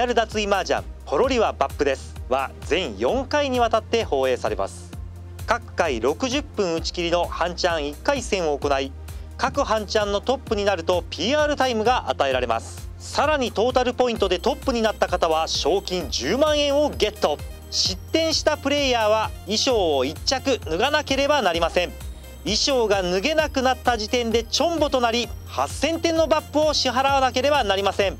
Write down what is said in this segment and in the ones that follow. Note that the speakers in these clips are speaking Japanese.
リアル脱衣麻雀ほろりはバップですは全4回にわたって放映されます各回60分打ち切りの半チャン1回戦を行い各半チャンのトップになると PR タイムが与えられますさらにトータルポイントでトップになった方は賞金10万円をゲット失点したプレイヤーは衣装を1着脱がなければなりません衣装が脱げなくなった時点でチョンボとなり8000点のバップを支払わなければなりません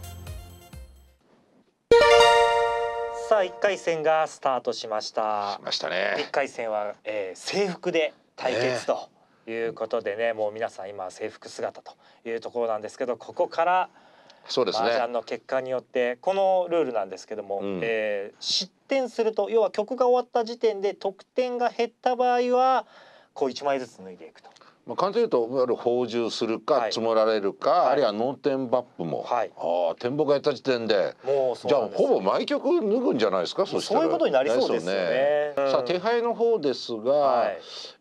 さあ1回戦がスタートしましたしましたね回戦は、えー、制服で対決ということでね、もう皆さん今制服姿というところなんですけどここからそうですね麻雀の結果によってこのルールなんですけども、うん、えー、失点すると要は曲が終わった時点で得点が減った場合はこう1枚ずつ脱いでいくとまあ、簡単に言うといわゆる放獣するか積もられるか、はい、あるいは脳天抜布も、はい、ああ展望がやった時点でもうそうじゃあほぼ毎曲脱ぐんじゃないですかそしそういうことになりそうですね、ねうん、さあ手配の方ですが、は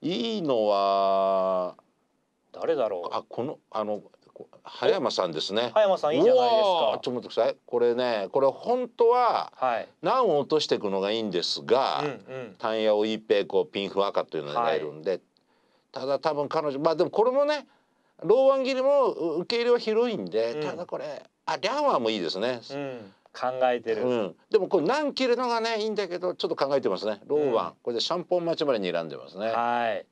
い、いいのは誰だろうあこのあの葉山さんですね。葉山さんいいじゃないですか。ちょっと待ってください。これね、これ本当は難を落としていくのがいいんですが、うん単、は、野、い、をーペイコピンフ赤というのが入るんで、ただ多分彼女まあでもこれもねローワン切りも受け入れは広いんで、うん、ただこれあリャンワもいいですね、うん、考えてる、うん、でもこれ何切るのがねいいんだけどちょっと考えてますねローワン、これでシャンポン待ちでに選んでますねはい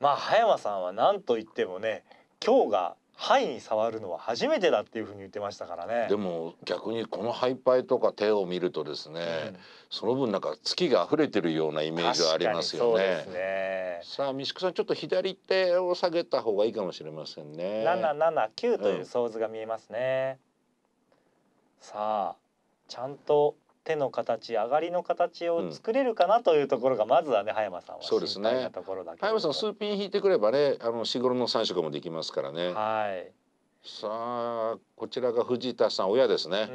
まあ葉山さんは何と言ってもね今日が肺に触るのは初めてだっていうふうに言ってましたからねでも逆にこのハイパイとか手を見るとですね、うん、その分なんか月が溢れてるようなイメージはありますよね、ね、さあ三宿さんちょっと左手を下げた方がいいかもしれませんね779という相図が見えますね、うん、さあちゃんと手の形上がりの形を作れるかなというところが、まずはね葉山さんはそうですね葉山さん数ピン引いてくればねあの日頃の3色もできますからね。はいさあこちらが藤田さん親ですね、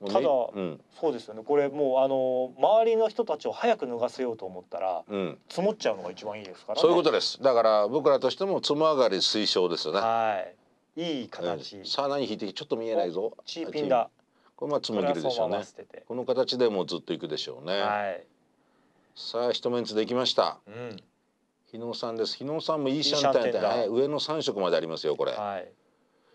うん、ただ、うん、そうですよねこれもうあの周りの人たちを早く脱がせようと思ったら、うん、積もっちゃうのが一番いいですから、ね、そういうことですだから僕らとしても積も上がり推奨ですよねはいいい形、さあ何引いてちょっと見えないぞチーピンだこれまあつもぎるでしょうねこの形でもずっといくでしょうね、はい、さあ一メンツできました、うん、日野さんです日野さんもいいシャンテンだ、ね、上の三色までありますよこれ、はい、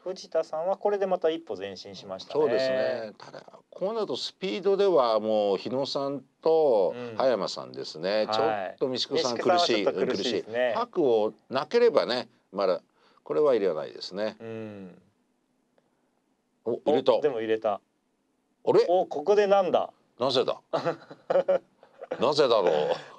藤田さんはこれでまた一歩前進しました、ね、そうですねただこうなるとスピードではもう日野さんと葉山さんですね、うん、ちょっと三宿さん苦しい、はい、苦しい白、ね、をなければねまだこれは入れないですね、うん、お入れたでも入れたあれおここでなんだなぜだ なぜだろ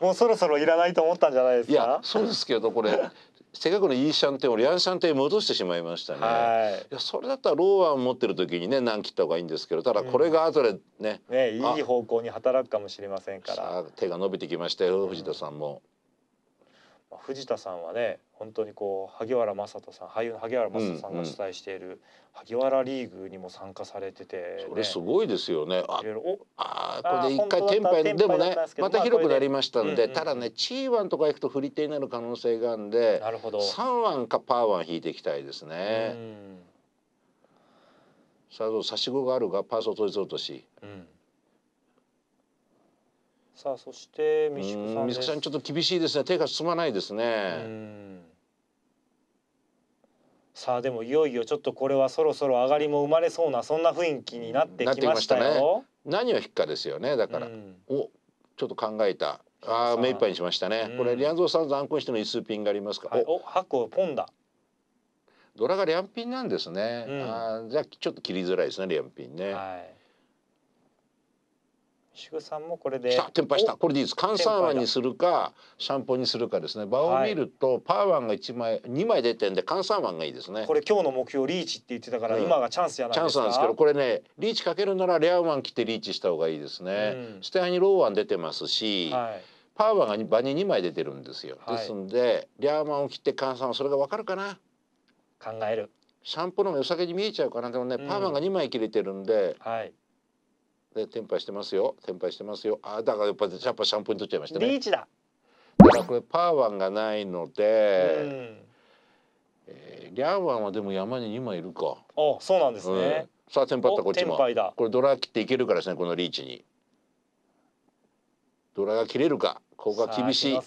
うもうそろそろいらないと思ったんじゃないですかいやそうですけどこれ せっかくのイーシャンテンをリャンシャンテン戻してしまいましたね、はい、いやそれだったらローワン持ってる時にね何切った方がいいんですけどただこれが後でねうん、ねいい方向に働くかもしれませんから手が伸びてきましたよ藤田さんも。うん藤田さんはね本当にこう萩原雅人さん俳優の萩原雅人さんが主催している萩原リーグにも参加されてて、ね、それすごいですよね。ああこれ一回天敗でもねまた広くなりましたんで、ただねチーワンとか行くと振り手になる可能性があるんでなるほど3ワンかパーワン引いていきたいですね。さあ差し子があるがパーソン取り取るとし。うんさあそして三宿さんですさんちょっと厳しいですね手が進まないですねさあでもいよいよちょっとこれはそろそろ上がりも生まれそうなそんな雰囲気になってきましたよ、ね、何を引くかですよねだから、おちょっと考えたああ目いっぱいにしましたね、これリアンゾーさん残行しての一数ピンがありますか、はい、お箱ポンだドラがリアンピンなんですね、うん、あじゃあちょっと切りづらいですねリアンピンね、はい祝さんもこれでテンパしたこれでいいです関西湾にするかシャンポンにするかですね場を見ると、はい、パーワンが1枚2枚出てんで関西湾がいいですねこれ今日の目標リーチって言ってたから、うん、今がチャンスやないですかチャンスなんですけどこれねリーチかけるならレアワン来てリーチした方がいいですね、うん、ステアにローワン出てますし、はい、パーワンが場に二枚出てるんですよ、ですんでレアワンを切って換算案それがわかるかな考えるシャンポンの方が良さげに見えちゃうかなでもね、うん、パーワンが二枚切れてるんで、はいでテンパしてますよテンパしてますよあだからやっぱやっぱシャンプーに取っちゃいましたねリーチだだからこれパーワンがないので、えー、リャーワンはでも山に二枚いるかあそうなんですね、うん、さあテンパったこっちもこれドラ切っていけるからですねこのリーチにドラが切れるかここが厳しい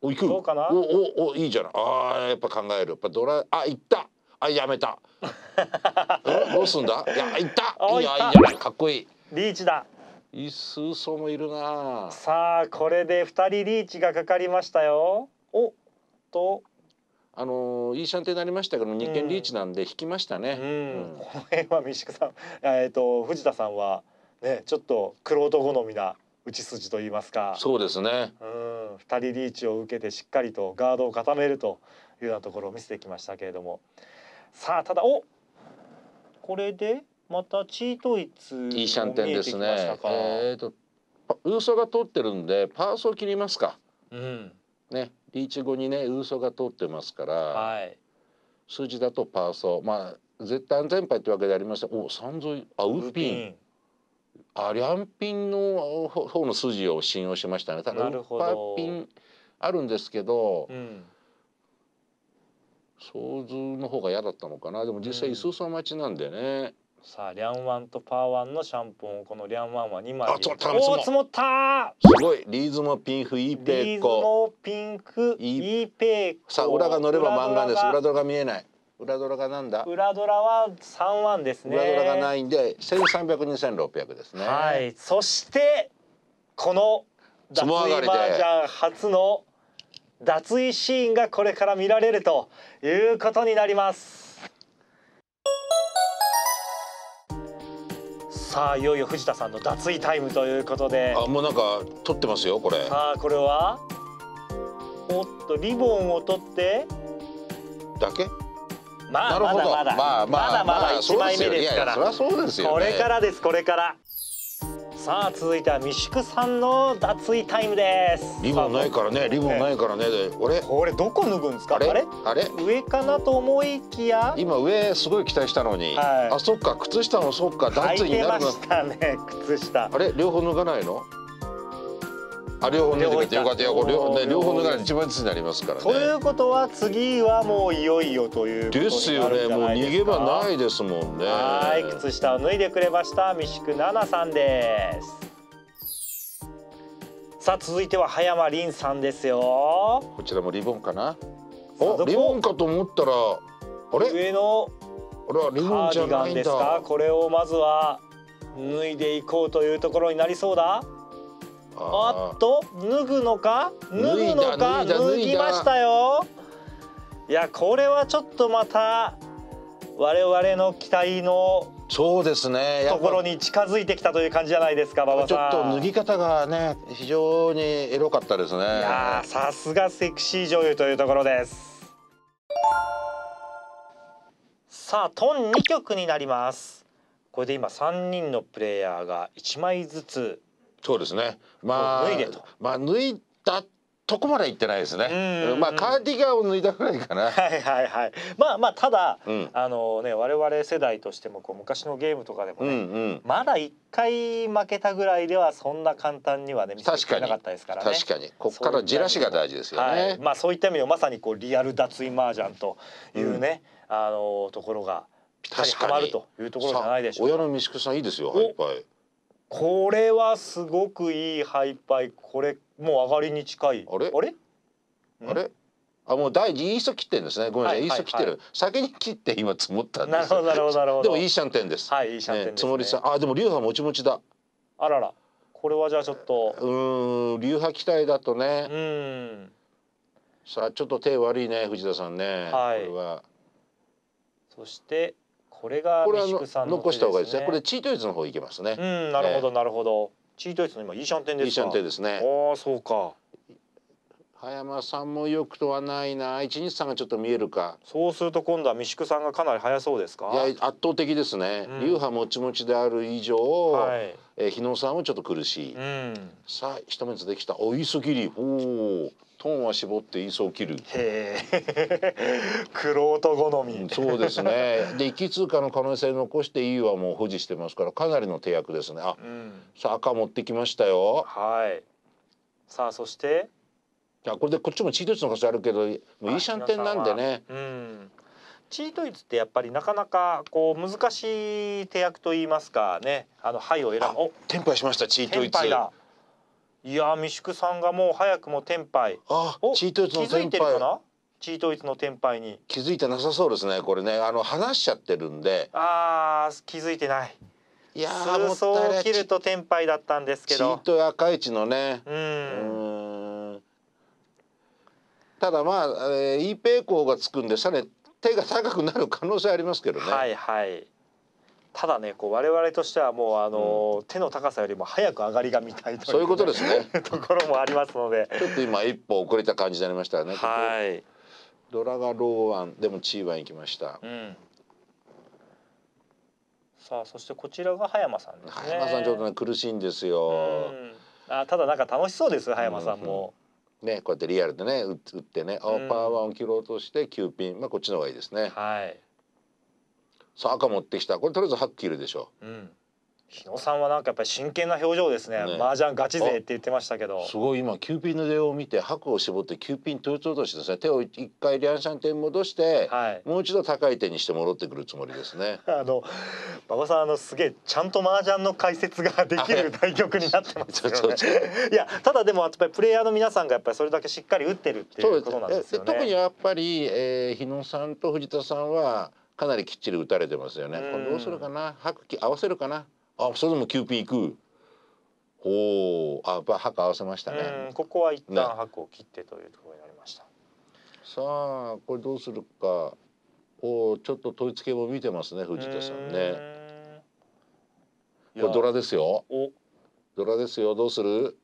お行くおおおいいじゃないあやっぱ考えるやっぱドラあ行ったあやめたどうすんだいや行ったいやいやかっこいいリーチだい数層もいるなさあこれで二人リーチがかかりましたよおっとあのいいシャンテになりましたけど日券リーチなんで引きましたね、うんうん、この辺は三宿さんえっ、ー、と藤田さんはねちょっと玄人好みな打ち筋と言いますかそうですねうん2人リーチを受けてしっかりとガードを固めるというようなところを見せてきましたけれどもさあただおこれでまたチートイツいいシャンテンですね。えーと、とウーソが通ってるんでパーソを切りますか。うん、ねリーチ後にねウーソが通ってますから、はい、数字だとパーソまあ絶対安全牌ってわけでありましたお三ぞいあウーピン。あリャンピンの方の筋を信用しましたね。ただウッパーピンあるんですけど、うん、想像の方が嫌だったのかなでも実際磯さ待ちなんでね、うん、さあリャンワンとパーワンのシャンポンこのリャンワンは二枚あ積もお積もったすごいリーズもピンクイーペイコリーズもピンクイーペーコさあ裏が乗れば漫画です裏ドラが見えない裏ドラがなんだ裏ドラは三ワンですね裏ドラがないんで千三百二千六百ですねはいそしてこの雑誌マージャン初の脱衣シーンがこれから見られるということになりますさあいよいよ藤田さんの脱衣タイムということであもうなんか撮ってますよこれさあこれはおっとリボンを取ってだけまあまだまだまあまだまだ一枚目ですからそそうですよ、これからですこれから。さあ続いては三宿さんの脱衣タイムですリボンないからねリボンないからね俺これどこ脱ぐんですかあれあれ上かなと思いきや今上すごい期待したのに、はい、あそっか靴下もそっか脱衣になるの履いてましたね靴下あれ両方脱がないのあ両方脱いでくれてよかったよこれね、両方脱がないとになりますからねということは次はもういよいよというですよねもう逃げ場ないですもんねはい靴下を脱いでくれました三宿奈々さんですさあ続いては葉山凛さんですよこちらもリボンかなおリボンかと思ったらあれ上のこれはリボンじゃないんですかこれをまずは脱いでいこうというところになりそうだあっと脱ぐのか脱ぐのか脱ぎましたよいやこれはちょっとまた我々の期待のそうですねところに近づいてきたという感じじゃないですか馬場ちょっと脱ぎ方がね非常にエロかったですねいやさすがセクシー女優というところですさあトン2曲になりますこれで今3人のプレイヤーが1枚ずつそうですね。まあ脱いでと。まあ脱いだとこまで行ってないですね。まあカーディガンを抜いたぐらいかな。はいはいはい。まあまあただ、うん、あのね我々世代としてもこう昔のゲームとかでもね、うんうん、まだ一回負けたぐらいではそんな簡単にはね見せてなかったですからね。確かに。ここからじらしが大事ですよね。はい、まあそういった意味でまさにこうリアル脱衣麻雀というね、うん、あのところがピタたりはまるというところじゃないでしょうか。か親の三宿さんいいですよ。はいっぱい。これはすごくいいハイパイこれもう上がりに近いあれあれあれあもう第イースト切ってんですねごめんなさい、イースト切ってる、先に切って今積もったんですなるほどなるほどなるほどでもいいシャンテンですはいいいシャンテンです、ね、つもりさんあでも流派もちもちだあららこれはじゃあちょっとうん流派期待だとねうんさあちょっと手悪いね藤田さんね、はい、これはそしてこれが三宿さんの、ね、残した方がいいですね。これチートイツの方いけますね。うん、なるほどなるほど。えー、チートイツの今イーシャンテンですか。イーシャンテンですね。ああ、そうか。葉山さんもよくとはないな一日さんがちょっと見えるかそうすると今度は三宿さんがかなり早そうですかいや圧倒的ですね、うん、流派もちもちである以上、はい、え日野さんはちょっと苦しい、うん、さあ一目ずできたお磯切りおトーンは絞って磯を切るへえ玄人好みそうですねで一通貨の可能性残して E はもう保持してますからかなりの手役ですねあ、うん、さあ赤持ってきましたよはいさあそしてこれでこっちもチートイツの可能性あるけどもういいシャンテンなんでね。うんチートイツってやっぱりなかなかこう難しい手役といいますかねあのイを選ぶおテンパイしましたチートイツいや三宿さんがもう早くもテンパイあチートイツのテンパイチートイツのに気づいてなさそうですねこれねあの話しちゃってるんでああ気づいてないいやーもったいない切ると天敗だったんですけどチート赤市のねうんただまあ、えー、イーペイコがつくんでさらに手が高くなる可能性ありますけどね。はいはいただねこう我々としてはもうあの、うん、手の高さよりも早く上がりが見たいという、そういうことですね ところもありますのでちょっと今一歩遅れた感じになりましたねはいドラがローワンでもチーワン行きました、うん、さあそしてこちらが葉山さんですね葉山さんちょっとね苦しいんですよ、あただなんか楽しそうです葉山さんも、うんね、こうやってリアルでね打ってね青パワーワンを切ろうとして9ピン、まあ、こっちの方がいいですね。はい、さあ赤持ってきたこれとりあえず8切るでしょ。うん日野さんはなんかやっぱり真剣な表情ですねね麻雀ガチ勢って言ってましたけどすごい今9ピンの出を見て白を絞って9ピン取り取ろとしてですね手を一回リャンシャン点戻して、はい、もう一度高い手にして戻ってくるつもりですね あの馬場さんあのすげえちゃんと麻雀の解説ができる対局になってますよね いやただでもやっぱりプレイヤーの皆さんがやっぱりそれだけしっかり打ってるっていうことなんですよね特にやっぱり、えー、日野さんと藤田さんはかなりきっちり打たれてますよねこれどうするかな白合わせるかなあそれでもキューピー行くおおあやっぱ白合わせましたね、ここは一旦白を切ってというところになりました、さあこれどうするかおちょっと取り付けも見てますね藤田さんねこれドラですよドラですよどうする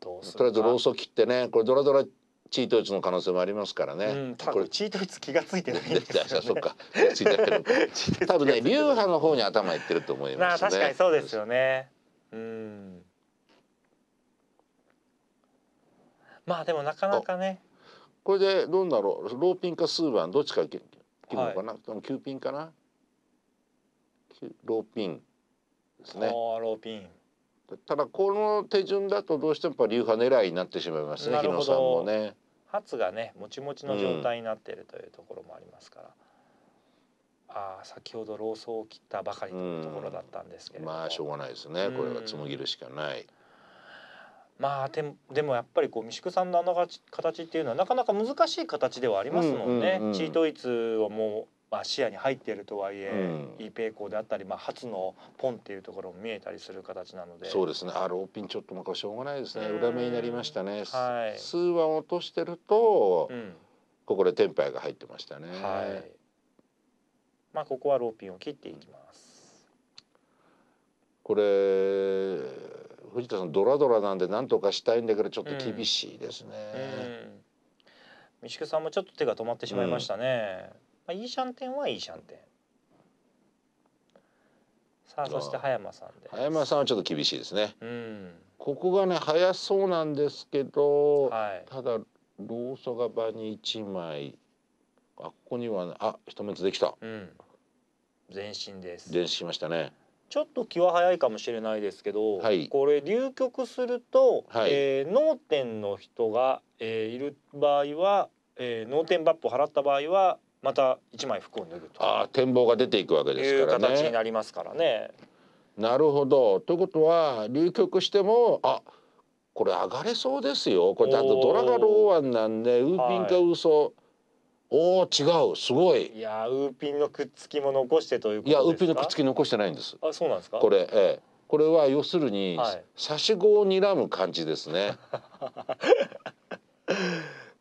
とりあえずローソ切ってねこれドラドラチートイツの可能性もありますからね。うん、これチートイツ気が付いてないんですよ、ね。そっか。ついて多分ね流派の方に頭いってると思います、ね、確かにそうですよね。うん。まあでもなかなかね。これでどうだろう。ローピンかスーバンどっちか切るのかな。はい、キューピンかな。ローピンですね。ローピン。ただこの手順だとどうしてもやっぱ流派狙いになってしまいますね日野さんもね。発がねもちもちの状態になっているというところもありますから、うん、ああ先ほどローソを切ったばかりのところだったんですけれども、まあしょうがないですねこれは紡ぎるしかない。まあでもでもやっぱりこう三宿さんのあの形っていうのはなかなか難しい形ではありますもんね。チートイツはもうまあ、視野に入っているとはいえ、うん、イペイコであったり、まあ、初のポンっていうところも見えたりする形なのでそうですねあローピンちょっともかしょうがないですね裏目になりましたね、はい、数は落としてると、うん、ここでテンパイが入ってましたね、はい、まあ、ここはローピンを切っていきます、これ藤田さんドラドラなんで何とかしたいんだけどちょっと厳しいですね、うん、うん、さんもちょっと手が止まってしまいましたね、うんまあ、いいシャンテンはいいシャンテンさあそして葉山さんで葉山さんはちょっと厳しいですね、うん、ここがね早そうなんですけど、はい、ただローソが場に1枚あここには、ね、あ一目できた、うん、前進です前進しましたねちょっと気は早いかもしれないですけど、はい、これ流局すると、はい、えー、脳天の人が、えー、いる場合は、えー、脳天バップを払った場合はまた一枚服を脱ぐとああ展望が出ていくわけですからね。いう形になりますからね。なるほどということは流局してもあこれ上がれそうですよこれだとドラがローアンなんでウーピンかウソ、はい、おお違うすごいいやウーピンのくっつきも残してといういやウーピンのくっつき残してないんですあそうなんですかこれええこれは要するに、はい、刺し子を睨む感じですね。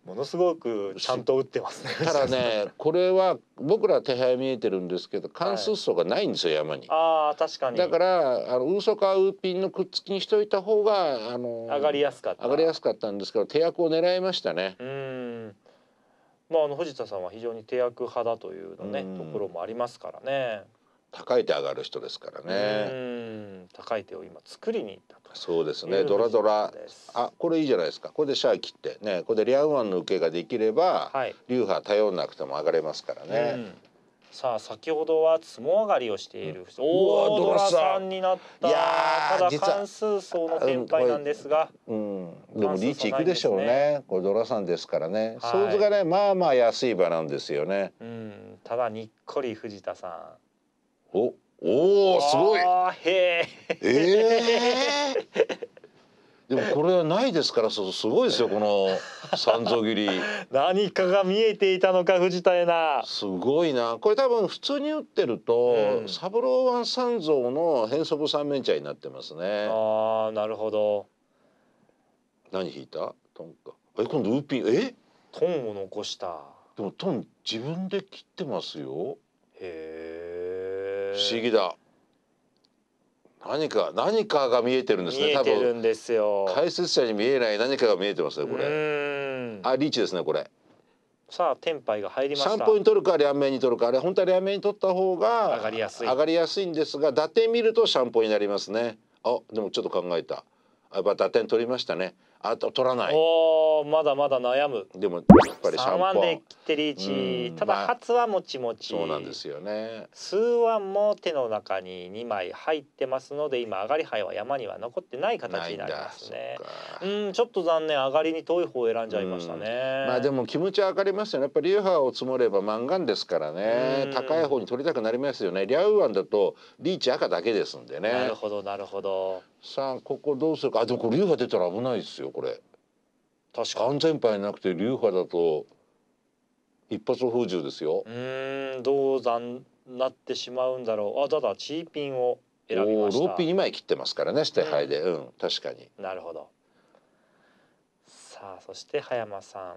ものすごくちゃんと打ってますね。ただね、これは僕ら手配見えてるんですけど、関数層がないんですよ、山に。ああ、確かに。だから、あのウーソカウーピンのくっつきにしといた方が、あの。上がりやすかった。上がりやすかったんですけど、手役を狙いましたね。うん。まあ、あの藤田さんは非常に手役派だというのね、ところもありますからね。高い手上がる人ですからね。高い手を今作りに行ったそうですね。ドラドラ。あ、これいいじゃないですか。これでシャー切ってね、これでリアウマンの受けができれば、はい、流派頼んなくても上がれますからね。さあ先ほどは相撲上がりをしている、うん、おおドラさんになったいやただ関数層の先輩なんですが、うん、でもリーチいくでしょうね、これドラさんですからね、はい、相図がねまあまあ安い場なんですよね、うん、ただにっこり藤田さんおおすごいええー、でもこれはないですからすごいですよこの三蔵切り 何かが見えていたのか藤田えなすごいなこれ多分普通に打ってると、三郎湾三蔵の変則三面茶になってますねああなるほど何引いたトンかえ今度ウーピンえトンを残したでもトン自分で切ってますよへえ不思議だ何か何かが見えてるんですね多分解説者に見えない何かが見えてますねこれあリーチですねこれさあ天杯が入りました3ポイント取るか両面に取るかあれ本当は両面に取った方が上がりやすい上がりやすいんですが打点見るとシャンポイになりますねあでもちょっと考えたやっぱ打点取りましたねあと取らないまだまだ悩むでもやっぱりシャンパン3腕で切ってリーチただ初はもちもち、そうなんですよね数腕も手の中に2枚入ってますので今上がり牌は山には残ってない形になりますねうんちょっと残念上がりに遠い方を選んじゃいましたねまあでも気持ちは上がりますよねやっぱり流派を積もれば満願ですからね高い方に取りたくなりますよねリャウアンだとリーチ赤だけですんでねなるほどなるほどさあここどうするかあでもこれハ派出たら危ないですよこれ。確か安全牌なくて流派だと一発封じですよ。うん銅山なってしまうんだろう。あただチーピンを選びました。ローピン二枚切ってますからね捨て牌で、うん、うん、確かに。なるほど。さあそして葉山さん。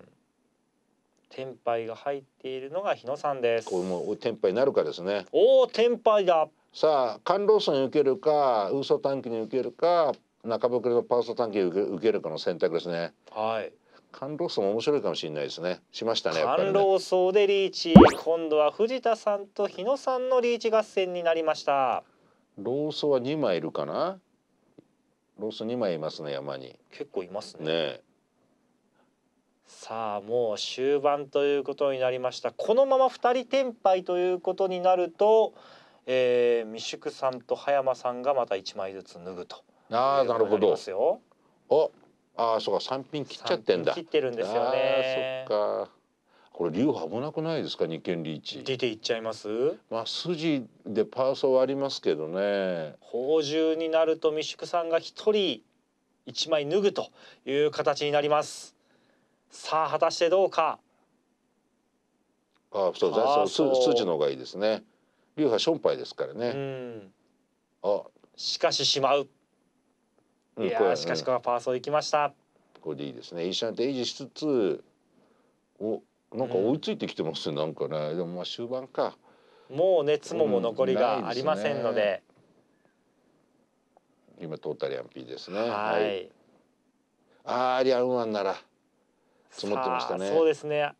天杯が入っているのが日野さんです。これも天杯なるかですね。おお天杯だ。さあ、関路線に受けるか、嘘短期に受けるか、中袋のパースト探検受け受けるかの選択ですね。はい。関労層も面白いかもしれないですね。しましたね。関労層でリーチ、今度は藤田さんと日野さんのリーチ合戦になりました。労組は二枚いるかな。労組二枚いますね、山に。結構いますね。ねさあもう終盤ということになりましたこのまま二人転敗ということになると、えー、未宿さんと葉山さんがまた一枚ずつ脱ぐとああなるほど。ああそうか三品切っちゃってんだ。切ってるんですよね。そっか。これ流派危なくないですか二間リーチ。出ていっちゃいます？まあ筋でパーソはありますけどね。宝珠になると三宿さんが一人一枚脱ぐという形になります。さあ果たしてどうか。ああそうそう筋の方がいいですね。流派ションパイですからね。あしかししまう。いやしかしこのパーソー行きました。これでいいですね。一緒に定時しつつ、おなんか追いついてきてますね、なんかね。でもまあ終盤か。もうね、つもも残りがありませんので。うんでね、今トータリアンピーですね。はい。はい、ああ、リアンワンなら積もってましたね。そうですね。あ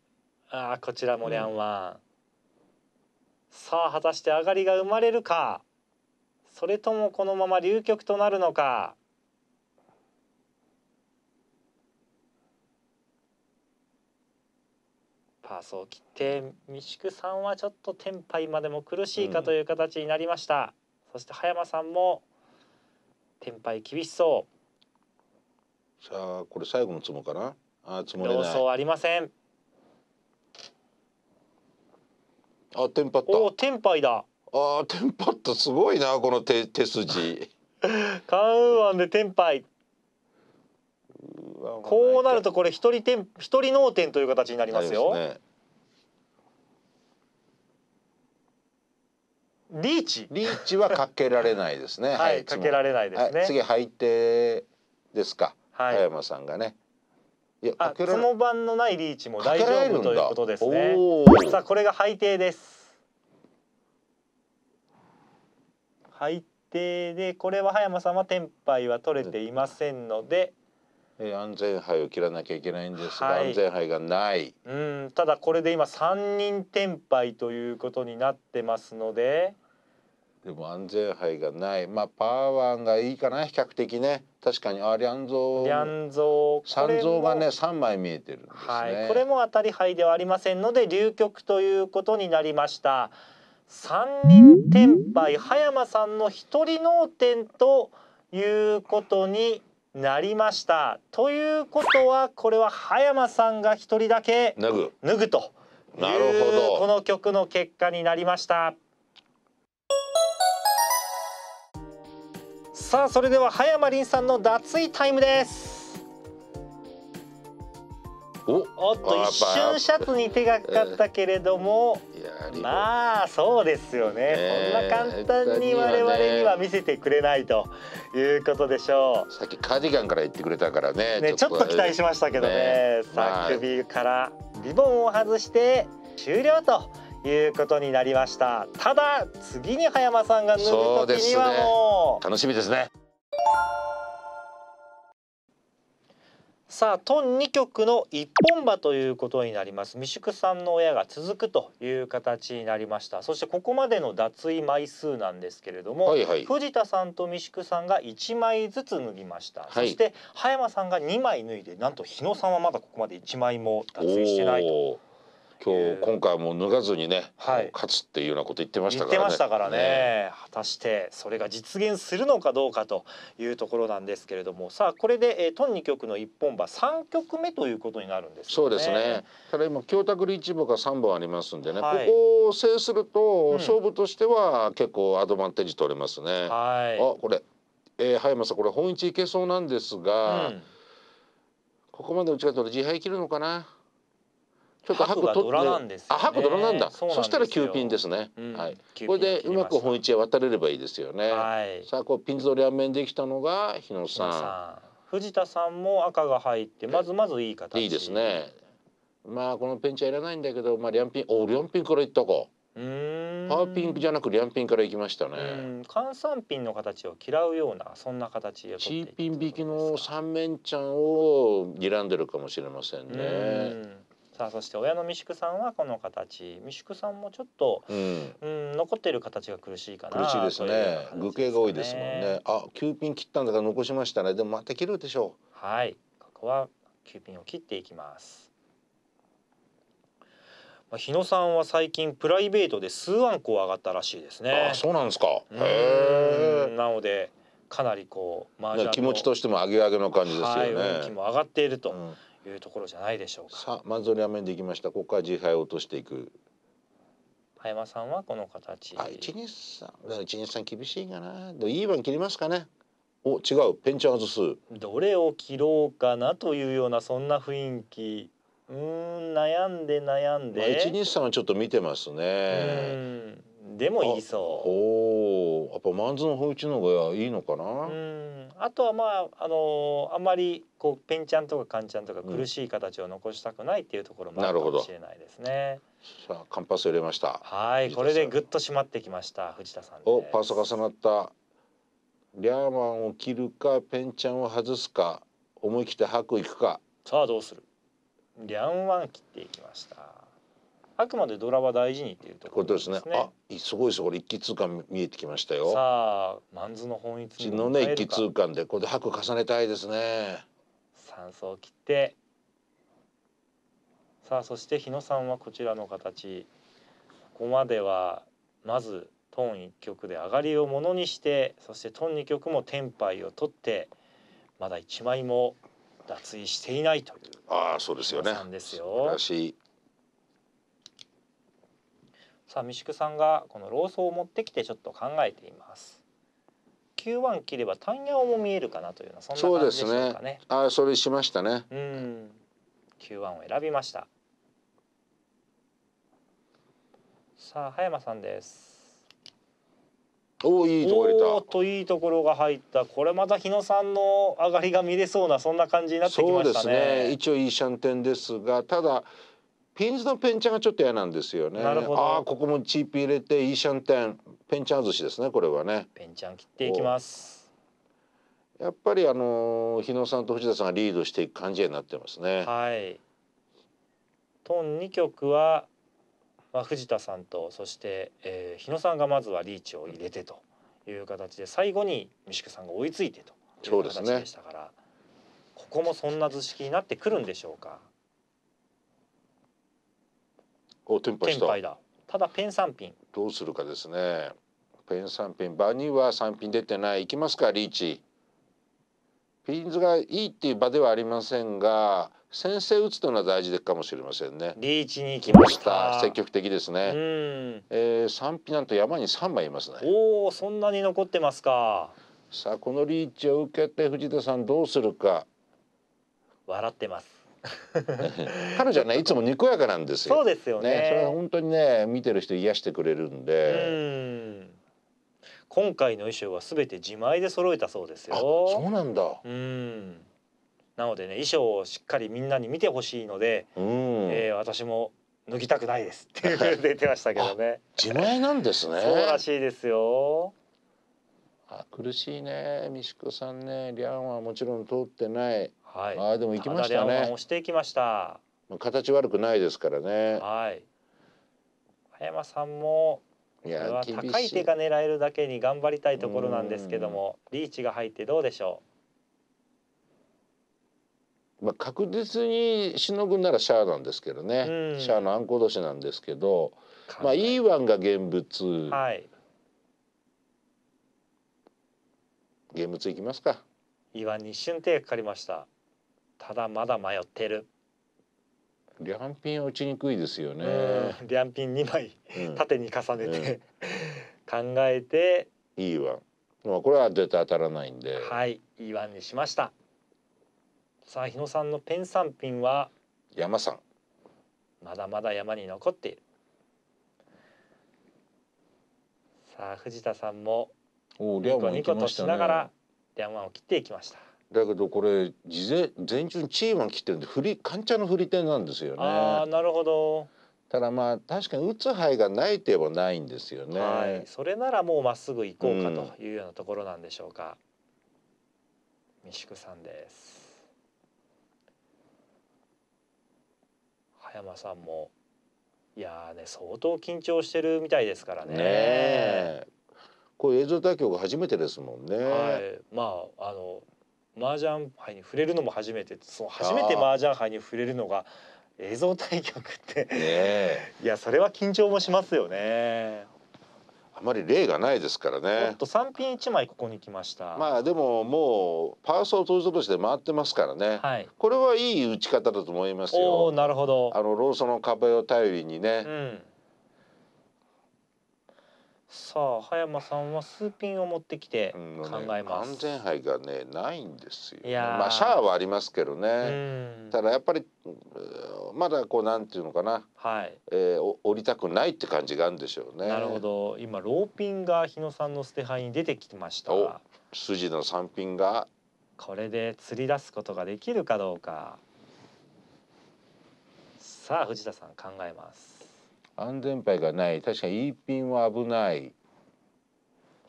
あ、こちらもリアンワン。うん、さあ果たして上がりが生まれるかそれともこのまま流局となるのか。カースを切って三宿さんはちょっと天敗までも苦しいかという形になりました、うん、そして葉山さんも天敗厳しそうさあこれ最後のツモかなあつもれないありませんあ天敗ったおだあ天敗ったすごいなこの手手筋カウンワンで天敗こうなるとこれ一人点一人脳天という形になりますよ。すね、リーチ。リーチはかけられないですね。はい、かけられないですね。はい、次配手ですか。はい、山さんがね。いや、あ、その番のないリーチも大丈夫ということですね。さあ、これが配定です。配定で、これは葉山さんは天杯は取れていませんので。え安全牌を切らなきゃいけないんですが、はい、安全牌がないうんただこれで今3人転牌ということになってますのででも安全牌がないまあパワーがいいかな比較的ね確かにあリャンゾーリャンゾ三蔵がね3枚見えてるんですね、はい、これも当たり牌ではありませんので流局ということになりました3人転敗葉山さんの一人脳天ということになりましたということはこれは葉山さんが1人だけ脱ぐ脱ぐというなるほどこの曲の結果になりましたさあそれでは葉山凛さんの脱衣タイムですおおっと一瞬シャツに手がかかったけれどもまあそうですよね、そんな簡単に我々には見せてくれないということでしょう、さっきカーディガンから言ってくれたからね、ちょっと期待しましたけどね、さあ首からリボンを外して終了と。いうことになりましたただ次に葉山さんが脱ぐ時にはもう、ね、楽しみですねさあトン2局の一本馬ということになります未宿さんの親が続くという形になりましたそしてここまでの脱衣枚数なんですけれども、はいはい、藤田さんと未宿さんが1枚ずつ脱ぎました、はい、そして葉山さんが2枚脱いでなんと日野さんはまだここまで1枚も脱衣してないと。今日今回も脱がずにね、はい、勝つっていうようなこと言ってましたからね。言ってましたからね、ね、果たしてそれが実現するのかどうかというところなんですけれどもさあこれで、えー、トン2曲の一本場3曲目ということになるんです、ね、そうですねただ今京卓リ一部が3本ありますんでね、はい、ここを制すると、勝負としては結構アドバンテージ取れますね。うん、はいあこれ、えー、葉山さんこれ本一いけそうなんですが、うん、ここまで打ち勝ったら自敗切るのかな。ちょっと白取って、あ白ドラなんだ。そなんそしたら9ピンですね。はい。これでうまく本一へ渡れればいいですよね。はい。さあこうピンズド両面できたのが日野さん。藤田さんも赤が入ってまずまずいい形。いいですね。まあこのペンチはいらないんだけど、まあ両ピン、お両ピンからいったか。うんパワーピンクじゃなく両ピンからいきましたね。換算ピンの形を嫌うようなそんな形で。チーピン引きの三面ちゃんを睨んでるかもしれませんね。うん。さあそして親の未宿さんはこの形未宿さんもちょっと、うん、うん、残っている形が苦しいかな苦しいですね、ね、具形が多いですもんねあ9ピン切ったんだから残しましたねでもまた切るでしょうはいここは9ピンを切っていきますまあ、日野さんは最近プライベートで数アンコ上がったらしいですねあそうなんですかへえなのでかなりこう、まの気持ちとしても上げ上げの感じですよね、はい、運気も上がっていると、うんいうところじゃないでしょうか。さあ、まアメンできました。ここから自敗を落としていく。葉山さんはこの形。一二三、一二三厳しいかな。で、いい番切りますかね。お、違う、ペンチャーズ数。どれを切ろうかなというような、そんな雰囲気。うん、悩んで悩んで。一二三はちょっと見てますね。うんでもいいそうおやっぱマンズの放置の方がいいのかなうんあとはまあ、あのー、あんまりこうペンちゃんとかカンちゃんとか苦しい形を残したくないっていうところもあるかもしれないですね、うん、さあカンパス入れましたはいこれでぐっと締まってきました藤田さんおパース重なったリャーマンを切るかペンちゃんを外すか思い切って白いくかさあどうするリャンワン切っていきましたあくまでドラは大事にっていうところですね。すねあ、すごいですこれ一気通貫見えてきましたよ。さあ、マンズの本一のね一気通貫でこれで白重ねたいですね。三層切って、さあそして日野さんはこちらの形。ここまではまずトン一曲で上がりをものにしてそしてトン二曲も天杯を取ってまだ一枚も脱衣していないというああそうですよね。んですよ。らしい。寂しくさんがこのローソーを持ってきてちょっと考えています。9切れば単ヤオも見えるかなというようなそんな感じでしょうかね。ねあそれしましたね。うん。9を選びました。さあ葉山さんです。おいいところおといいところが入ったこれまた日野さんの上がりが見れそうなそんな感じになってきましたね。そうですね一応いいシャンテンですがただピンズのペンちゃんがちょっと嫌なんですよね。なるああここもチーピプ入れてイーシャンテンペンちゃん寿司ですねこれはね。ペンちゃん切っていきます。やっぱりあの日野さんと藤田さんがリードしていく感じになってますね。はい。トン二曲は、まあ、藤田さんとそして、えー、日野さんがまずはリーチを入れてという形で最後に三宿さんが追いついてとそう形でしたから、ね、ここもそんな図式になってくるんでしょうか。おテンパイしただただペン三品どうするかですねペン三品場には三品出てないいきますかリーチピンズがいいっていう場ではありませんが先制打つというのは大事でかもしれませんねリーチにきました積極的ですねえー、3ピなんと山に三枚いますねおおそんなに残ってますかさあこのリーチを受けて藤田さんどうするか笑ってます 彼女はねいつもにこやかなんですよ。そうですよね。ねそれは本当にね見てる人癒してくれるんで。ん今回の衣装はすべて自前で揃えたそうですよ。そうなんだ。うん。なのでね衣装をしっかりみんなに見てほしいので、うん、えー、私も脱ぎたくないですっていう出てましたけどね。自前なんですね。そうらしいですよ。あ苦しいね、ミシコさんね、リャンはもちろん通ってない。はい、ああでも行きましたね。押していきました。まあ、形悪くないですからね。はい。早山さんもいや高い手が狙えるだけに頑張りたいところなんですけども、リーチが入ってどうでしょう。まあ確実にしのぐならシャアなんですけどね。シャアのあんこ年なんですけど、まあ e ンが現物。はい。現物いきますか。e ンに一瞬手がかかりました。ただまだ迷ってるリャンピン打ちにくいですよねリンピン2枚、縦に重ねて、うん、考えていいわまあこれは絶対当たらないんではいいいわにしましたさあ日野さんのペン三品は山さんまだまだ山に残っているさあ藤田さんもニコニコとしながら、ね、山を切っていきましただけどこれ事前前中にチーマン切ってるんで振りカンチャの振り手なんですよね。ああなるほど。ただまあ確かに打つ範囲がないといえばないんですよね。はい、それならもうまっすぐ行こうかというようなところなんでしょうか。うん、三宿さんです。葉山さんもいやね相当緊張してるみたいですからね。ねこれ映像対局初めてですもんね。はい、まああの麻雀牌に触れるのも初めてその初めて麻雀牌に触れるのが映像対局ってね、いやそれは緊張もしますよね。あまり例がないですからね。と三品一枚ここに来ました。まあでももうパーソン投資として回ってますからね。はい。これはいい打ち方だと思いますよ。なるほど。あのローソンの壁を頼りにね。うんさあ葉山さんは数ピンを持ってきて考えます、うんね、安全牌がねないんですよ、ね、まあシャアはありますけどねただやっぱりまだこうなんていうのかな、はいえー、降りたくないって感じがあるんでしょうねなるほど今ローピンが日野さんの捨て牌に出てきましたお筋の三ピンがこれで釣り出すことができるかどうかさあ藤田さん考えます安全牌がない確かに E ピンは危ない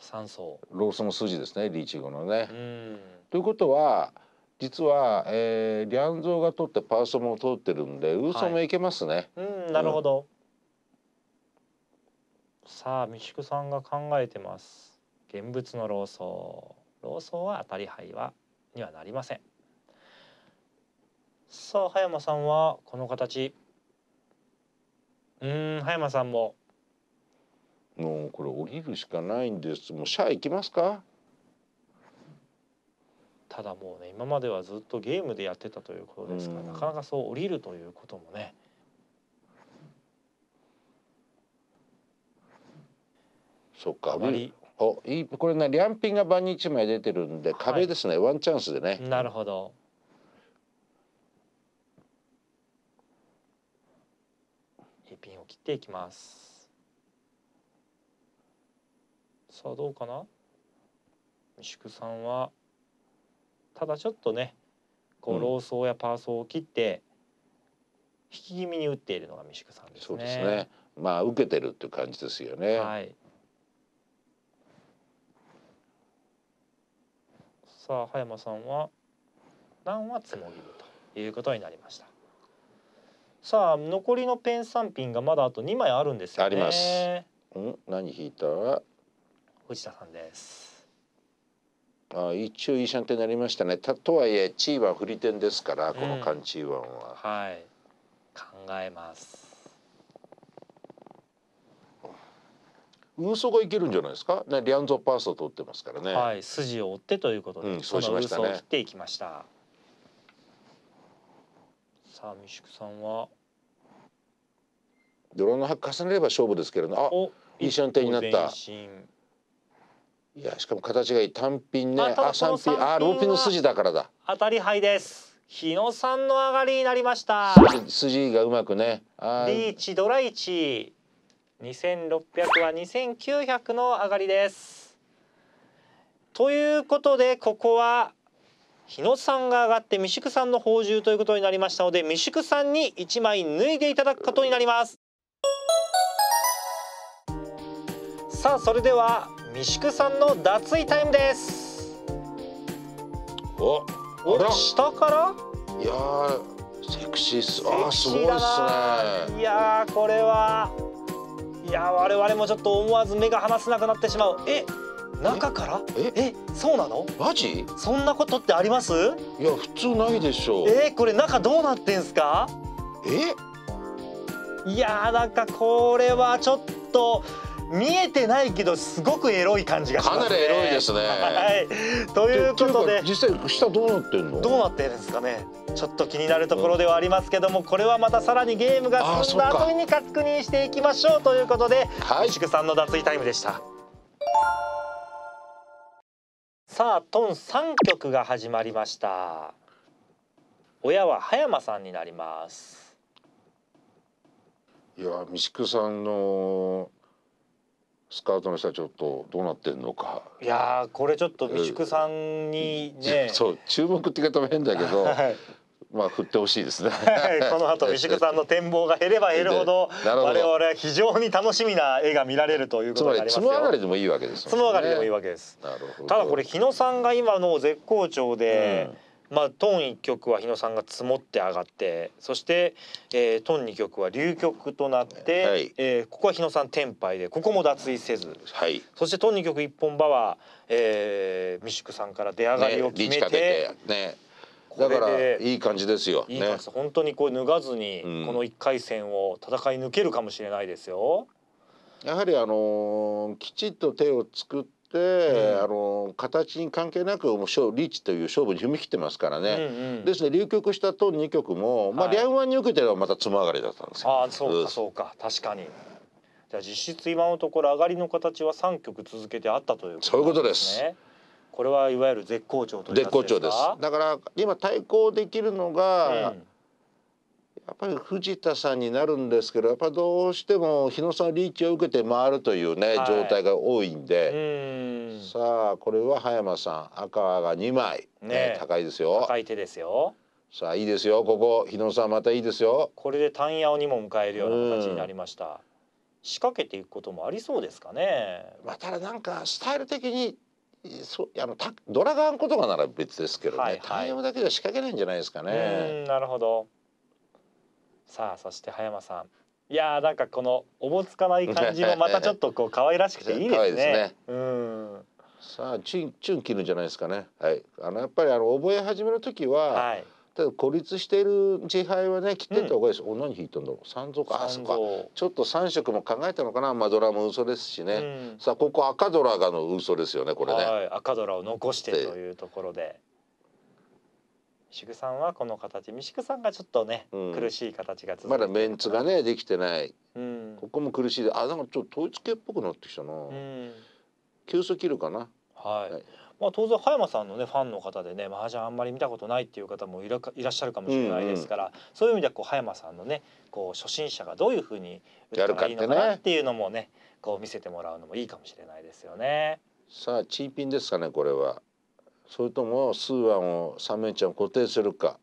3層ローソン数字ですねリーチ後のね。ということは実は、えー、リャンゾーが取ってパーソンも取ってるんでウーソンもいけますね。はい、うんなるほど。うん、さあ三宿さんが考えてます。現物のローソンローソンは当たり牌はにはなりません。さあ葉山さんはこの形うん葉山さんももうこれ降りるしかないんですもうシャ行きますかただもうね今まではずっとゲームでやってたということですからなかなかそう降りるということもねそっかあまりおいいこれねリャンピンが番に一枚出てるんで壁ですね、はい、ワンチャンスでねなるほど切っていきますさあどうかな三宿さんはただちょっとねこうローソーやパーソーを切って、引き気味に打っているのが三宿さんですね。そうですねまあ受けてるっていう感じですよね。はい、さあ葉山さんは何はるということになりました。さあ残りのペン三品がまだあと二枚あるんですよねありますうん何引いた藤田さんですああ一応いいシャンテになりましたねたとはいえチーワン振り点ですからこのカンチーワンは、はい考えます運送がいけるんじゃないですかねリアンゾパースをとってますからねはい筋を追ってということで、うんそうしましたねその運を切っていきましたさあ三宿さんは泥の発重ねれば勝負ですけれどあいい進展になったいやしかも形がいい単品ねあ三品あローピンの筋だからだ当たり牌です日野さんの上がりになりました筋がうまくねリーチドライチ2600は2900の上がりですということでここは日野さんが上がって未宿さんの報酬ということになりましたので未宿さんに1枚脱いでいただくことになりますさあそれでは未宿さんの脱衣タイムですおお下からいやセクシーっすあすごいっすねいやこれはいや我々もちょっと思わず目が離せなくなってしまうえ中からええそうなのマジそんなことってありますいや普通ないでしょえー、これ中どうなってんすかえいやなんかこれはちょっと見えてないけどすごくエロい感じがしますねかなりエロいですねはいということで実際下どうなってんのどうなってるんですかねちょっと気になるところではありますけども、これはまたさらにゲームが進んだ後に確認していきましょうということで、はい、石久さんの脱衣タイムでした。さあトン三曲が始まりました親は葉山さんになりますいや三宿さんのスカートの下ちょっとどうなってんのかいやこれちょっと三宿さんにね、えー、そう注目って言い方も変だけど、はい、まあ振ってほしいですね この後 石久さんの展望が減れば減るほど 我々は非常に楽しみな絵が見られるということになりますよつま上がりでもいいわけです、ね、角上がりでもいいわけですただこれ日野さんが今の絶好調で、うん、まあトン一曲は日野さんが積もって上がってそして、えー、トン二曲は流曲となって、はい、えー、ここは日野さん天敗でここも脱衣せず、はい、そしてトン二曲一本場は、えー、三宿さんから出上がりを決めて、ねだからいい感じですよ。いい感ね、本当にこう脱がずに、この一回戦を戦い抜けるかもしれないですよ。うん、やはりあのー、きちっと手を作って、うん、あのー、形に関係なくもう勝リーチという勝負に踏み切ってますからね。うんうん、ですね流局したと二局も、まあ、はい、リャンワンに受けてはまたつま上がりだったんですよ。あそうかそうか確かに。じゃあ実質今のところ上がりの形は三局続けてあったということですね。そういうことです。これはいわゆる絶好調と絶好調ですだから今対抗できるのが、うん、やっぱり藤田さんになるんですけどやっぱどうしても日野さんリーチを受けて回るというね、はい、状態が多いんでさあこれは葉山さん赤が2枚、ね、ね、高いですよ高い手ですよさあいいですよここ日野さんまたいいですよこれで単野にも迎えるような形になりました、仕掛けていくこともありそうですかね、まあ、ただなんかスタイル的にそあのたドラがんことかなら別ですけどね、はいはい、対応だけじゃ仕掛けないんじゃないですかね。なるほどさあそして葉山さんいやーなんかこのおぼつかない感じもまたちょっとこう 可愛らしくていいですね。いいすねうんさあチュンチュン切るんじゃないですかね。はい、あのやっぱりあの覚え始めの時は、はい、ただ孤立している自敗はね切ってた方がいいです、うん、何弾いたんだろう三蔵かあそかちょっと三色も考えたのかな、まあ、ドラも嘘ですしね、うん、さあここ赤ドラがの嘘ですよねこれね、はい、赤ドラを残してというところで三宿さんはこの形三宿さんがちょっとね、うん、苦しい形が続いてまだメンツがねできてない、うん、ここも苦しいあなんかちょっと統一系っぽくなってきたな、急速切るかなはい、はいまあ、当然葉山さんのねファンの方でね麻雀あんまり見たことないっていう方もいらっしゃるかもしれないですから、うんうん、そういう意味ではこう葉山さんのねこう初心者がどういうふうに打ったらいいのかなっていうのもね、ね、こう見せてもらうのもいいかもしれないですよね。さあチーピンですかねこれは。それともスーワンを三面ちゃん固定するか。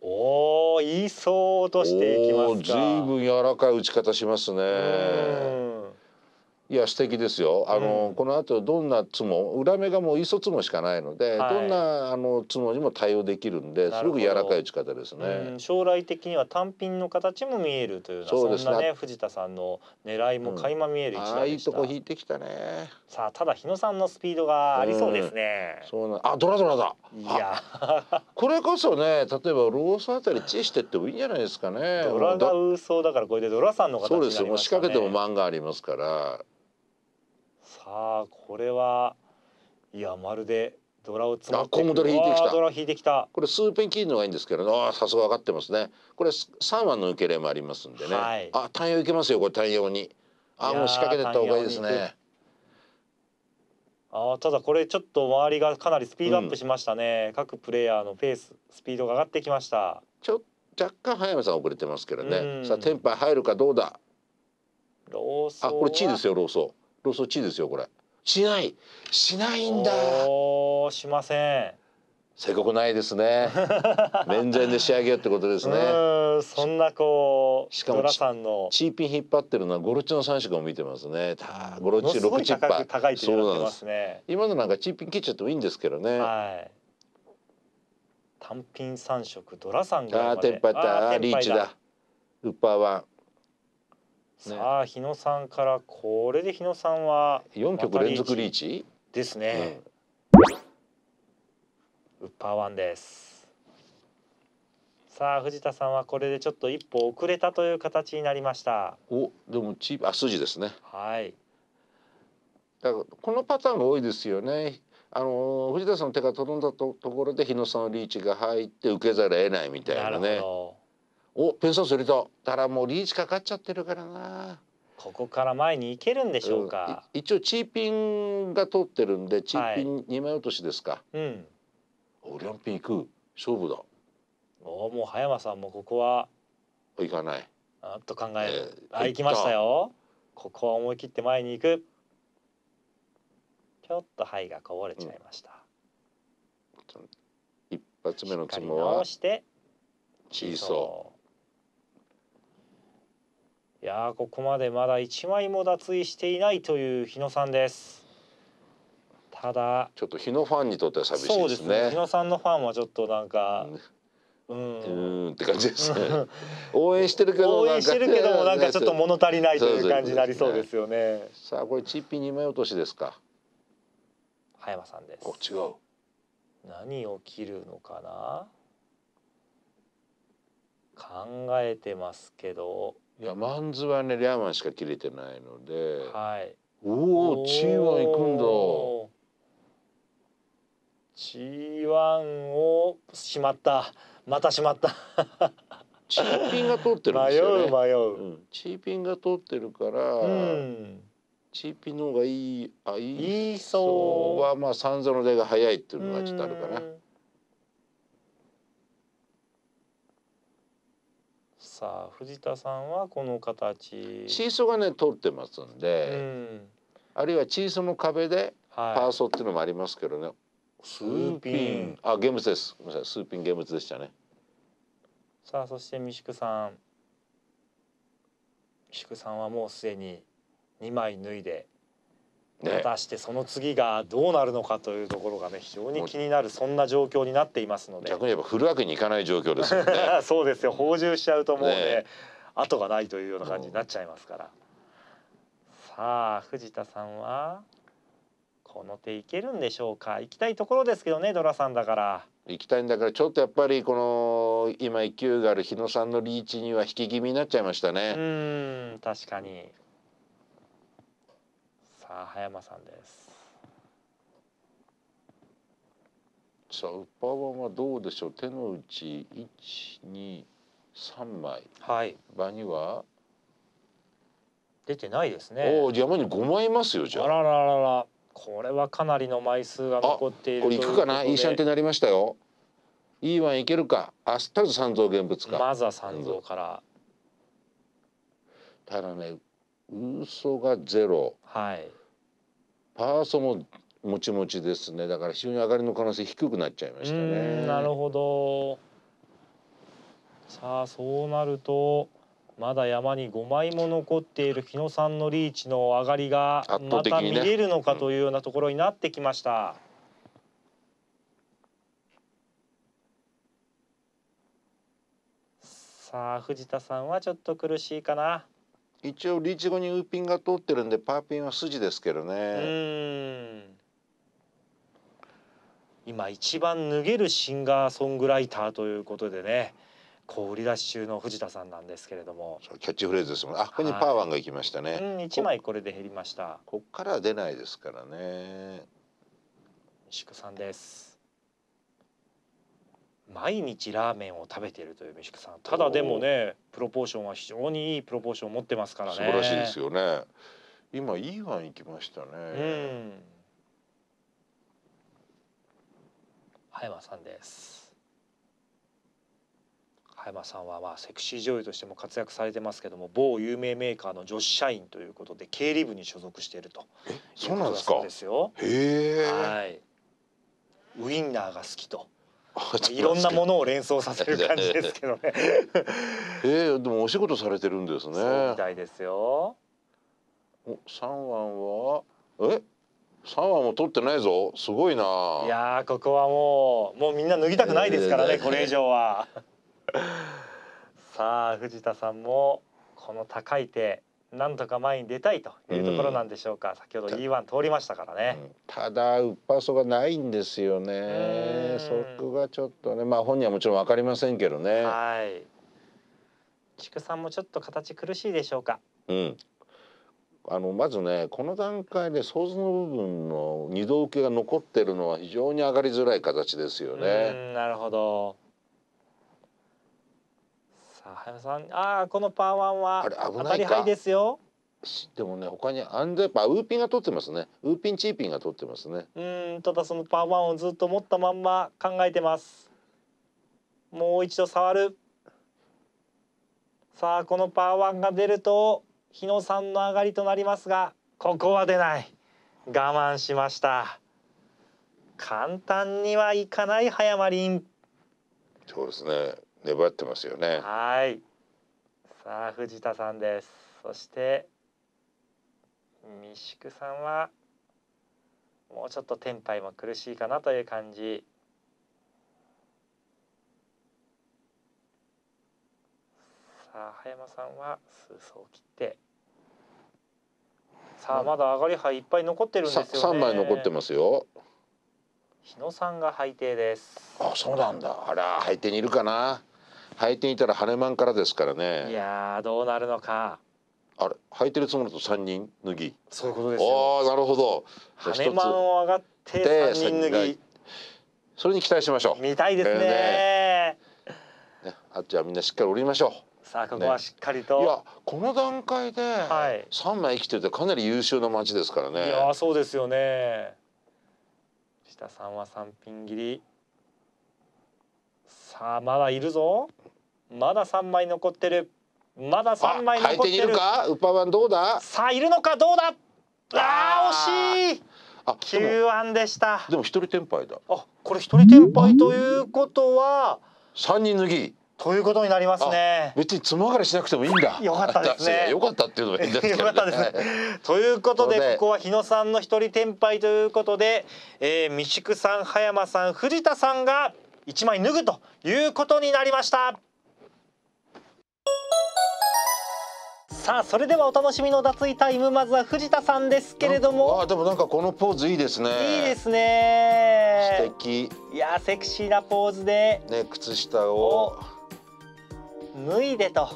おお、いいそうとしていきますか。ずいぶん柔らかい打ち方しますね。いや素敵ですよ。あの、うん、この後どんなツモ裏目がもう磯ツモしかないので、はい、どんなあのツモにも対応できるんですごく柔らかい打ち方ですね、うん、将来的には単品の形も見えるというそうです、ね、そんなね藤田さんの狙いも垣間見える一打でした、うん、あいいとこ引いてきたね。さあただ日野さんのスピードがありそうですね。そうなあドラドラだ。いやこれこそね例えばロースあたりチしてってもいいんじゃないですかね。ドラがうだからこれでドラさんの形になりましたね。そうですよもう仕掛けても漫画ありますから。あこれはいやまるでドラをつってコムドラ引いてきたドラ引いてきたこれ数ペン切るのがいいんですけどああさすが分かってますねこれ3話の受けれもありますんでね、はい、あ単用いけますよこれ単用にあもう仕掛けてった方がいいですねあただこれちょっと周りがかなりスピードアップしましたね、うん、各プレイヤーのペーススピードが上がってきましたちょ若干早見さん遅れてますけどね、うん、さあテンパイ入るかどうだローソーあこれ地位ですよローソーローストチーズですよこれしないしないんだおしませんせこくないですね 面前で仕上げようってことですねそんなこうしかもさんのチーピン引っ張ってるのはゴロチの三色も見てますねゴロチ六チッパ高いそうなんですね今のなんかチーピン切っちゃってもいいんですけどね、はい単品三色ドラさんがああテンパったリーチだウッパーワンさあ日野さんからこれで日野さんは4曲連続リーチですね、ウッパーワンですさあ藤田さんはこれでちょっと一歩遅れたという形になりましたおでもチーあ筋ですねはいだからこのパターンが多いですよねあの藤田さんの手が届んだとところで日野さんのリーチが入って受けざるを得ないみたいなねなるほどおペン酸ス入れたたらもうリーチかかっちゃってるからなここから前に行けるんでしょうか、うん、一応チーピンが通ってるんでチーピン2枚落としですか、はい、うんおピン行く勝負だおもう葉山さんもここは行かないあっと考ええー、あ行きましたよここは思い切って前に行くちょっと肺がこぼれちゃいました、うん、一発目のツモは小さいやここまでまだ1枚も脱衣していないという日野さんですただちょっと日野ファンにとっては寂しいですねですね日野さんのファンはちょっとなんか、うん、うんって感じですね 応援してるけど応援してるけどもなんかちょっと物足りないという感じになりそうですよね、ね、さあこれチッピー2枚落としですか葉山さんですお違う何を切るのかな考えてますけどいやマンズはねリャーマンしか切れてないので、はい、おおー G1 行くんだ G1 をしまったまたしまったチーピンが通ってるんですよね迷う迷う、うん、チーピンが通ってるから、うん、チーピンの方がいいあいいいいそうはまあ三座の出が早いっていうのがちょっとあるかなさ藤田さんはこの形チーソがね取ってますんで、うん、あるいはチーソの壁でパーソっていうのもありますけどね、はい、スーピンあゲームズですごめんなさいスーピンゲームズでしたねさあそして三宿さん三宿さんはもうすでに2枚脱いで果たしてその次がどうなるのかというところがね非常に気になるそんな状況になっていますので逆に言えば振るわけにいかない状況ですよね そうですよ放縦しちゃうともうね、ね、後がないというような感じになっちゃいますから、さあ藤田さんはこの手いけるんでしょうか行きたいところですけどねドラさんだから行きたいんだからちょっとやっぱりこの今勢いがある日野さんのリーチには引き気味になっちゃいましたねうん確かにあ葉山さんですさあウッパーはどうでしょう手の内ち123枚、はい、場には出てないですねお山に5枚いますよじゃあららららこれはかなりの枚数が残っているこれいくかないいシャンってなりましたよいいワンいけるかあすったず三蔵現物かまずは三蔵からただね嘘がゼロはいパーソももちもちですねだから非常に上がりの可能性低くなっちゃいましたねなるほどさあそうなるとまだ山に5枚も残っている日野さんのリーチの上がりがまた見れるのかというようなところになってきました。ねうん、さあ藤田さんはちょっと苦しいかな。一応リーチ後にウーピンが通ってるんでパーピンは筋ですけどね今一番脱げるシンガーソングライターということでねこう売り出し中の藤田さんなんですけれどもキャッチフレーズですもんあここにパーワンが行きましたね、はい、うん、1枚これで減りましたこっからは出ないですからね石久さんです毎日ラーメンを食べているという飯久さんただでもねプロポーションは非常にいいプロポーションを持ってますからね素晴らしいですよね今いいワン行きましたね、うん葉山さんです葉山さんはまあセクシー女優としても活躍されてますけども某有名メーカーの女子社員ということで経理部に所属しているとえそうなんですかですよへえ、はい、ウインナーが好きと いろんなものを連想させる感じですけどね えー、でもお仕事されてるんですね。そうみたいですよ。お、三番はえ、三番も取ってないぞ。すごいな。いやここはもうもうみんな脱ぎたくないですからね、えー、これ以上は。さあ藤田さんもこの高い手なんとか前に出たいというところなんでしょうか、うん、先ほど E1 通りましたからねただウッパソがないんですよねそこがちょっとねまあ本人はもちろん分かりませんけどねはい畜産もちょっと形苦しいでしょうかうんあのまずねこの段階で想像の部分の二度受けが残ってるのは非常に上がりづらい形ですよねなるほどさあ早さんああこのパーワンは危なり牌ですよでもね他にアンデパウーピンが取ってますねウーピンチーピンが取ってますねうんただそのパーワンをずっと持ったまんま考えてますもう一度触るさあこのパーワンが出ると日野さんの上がりとなりますがここは出ない我慢しました簡単にはいかない早まりそうですね粘ってますよね。はい。さあ藤田さんです。そして三宿さんはもうちょっと天敗も苦しいかなという感じ。さあ葉山さんは数層を切ってさあまだ上がり牌いっぱい残ってるんですよね枚残ってますよ日野さんが配定ですあそうなんだあら配定にいるかな履いていたら羽マンからですからねいやどうなるのかあれ履いてるつもりと三人脱ぎそういうことですああなるほど羽マンを上がって三人脱ぎそれに期待しましょう見たいですねえーね、あじゃあみんなしっかり降りましょうさあここはしっかりと、ね、いやこの段階で三枚生きてるってかなり優秀な街ですからね、はい、いやそうですよね下さんは三ピン切りさあまだいるぞまだ三枚残ってるまだ三枚残ってるかウッパーワンどうださあいるのかどうだあー惜しいあ9案でしたでも一人転敗だあこれ一人転敗ということは三人脱ぎということになりますね。別につまがりしなくてもいいんだ。よかったですね。よかったっていうのがいいんですけど、ね、よかったですね。ということで、ここは日野さんの一人転敗ということで、えー、三宿さん、葉山さん、藤田さんが一枚脱ぐということになりました。さあそれではお楽しみの脱衣タイムまずは藤田さんですけれどもあでもなんかこのポーズいいですねいいですね素敵いやセクシーなポーズでね靴下を脱いでと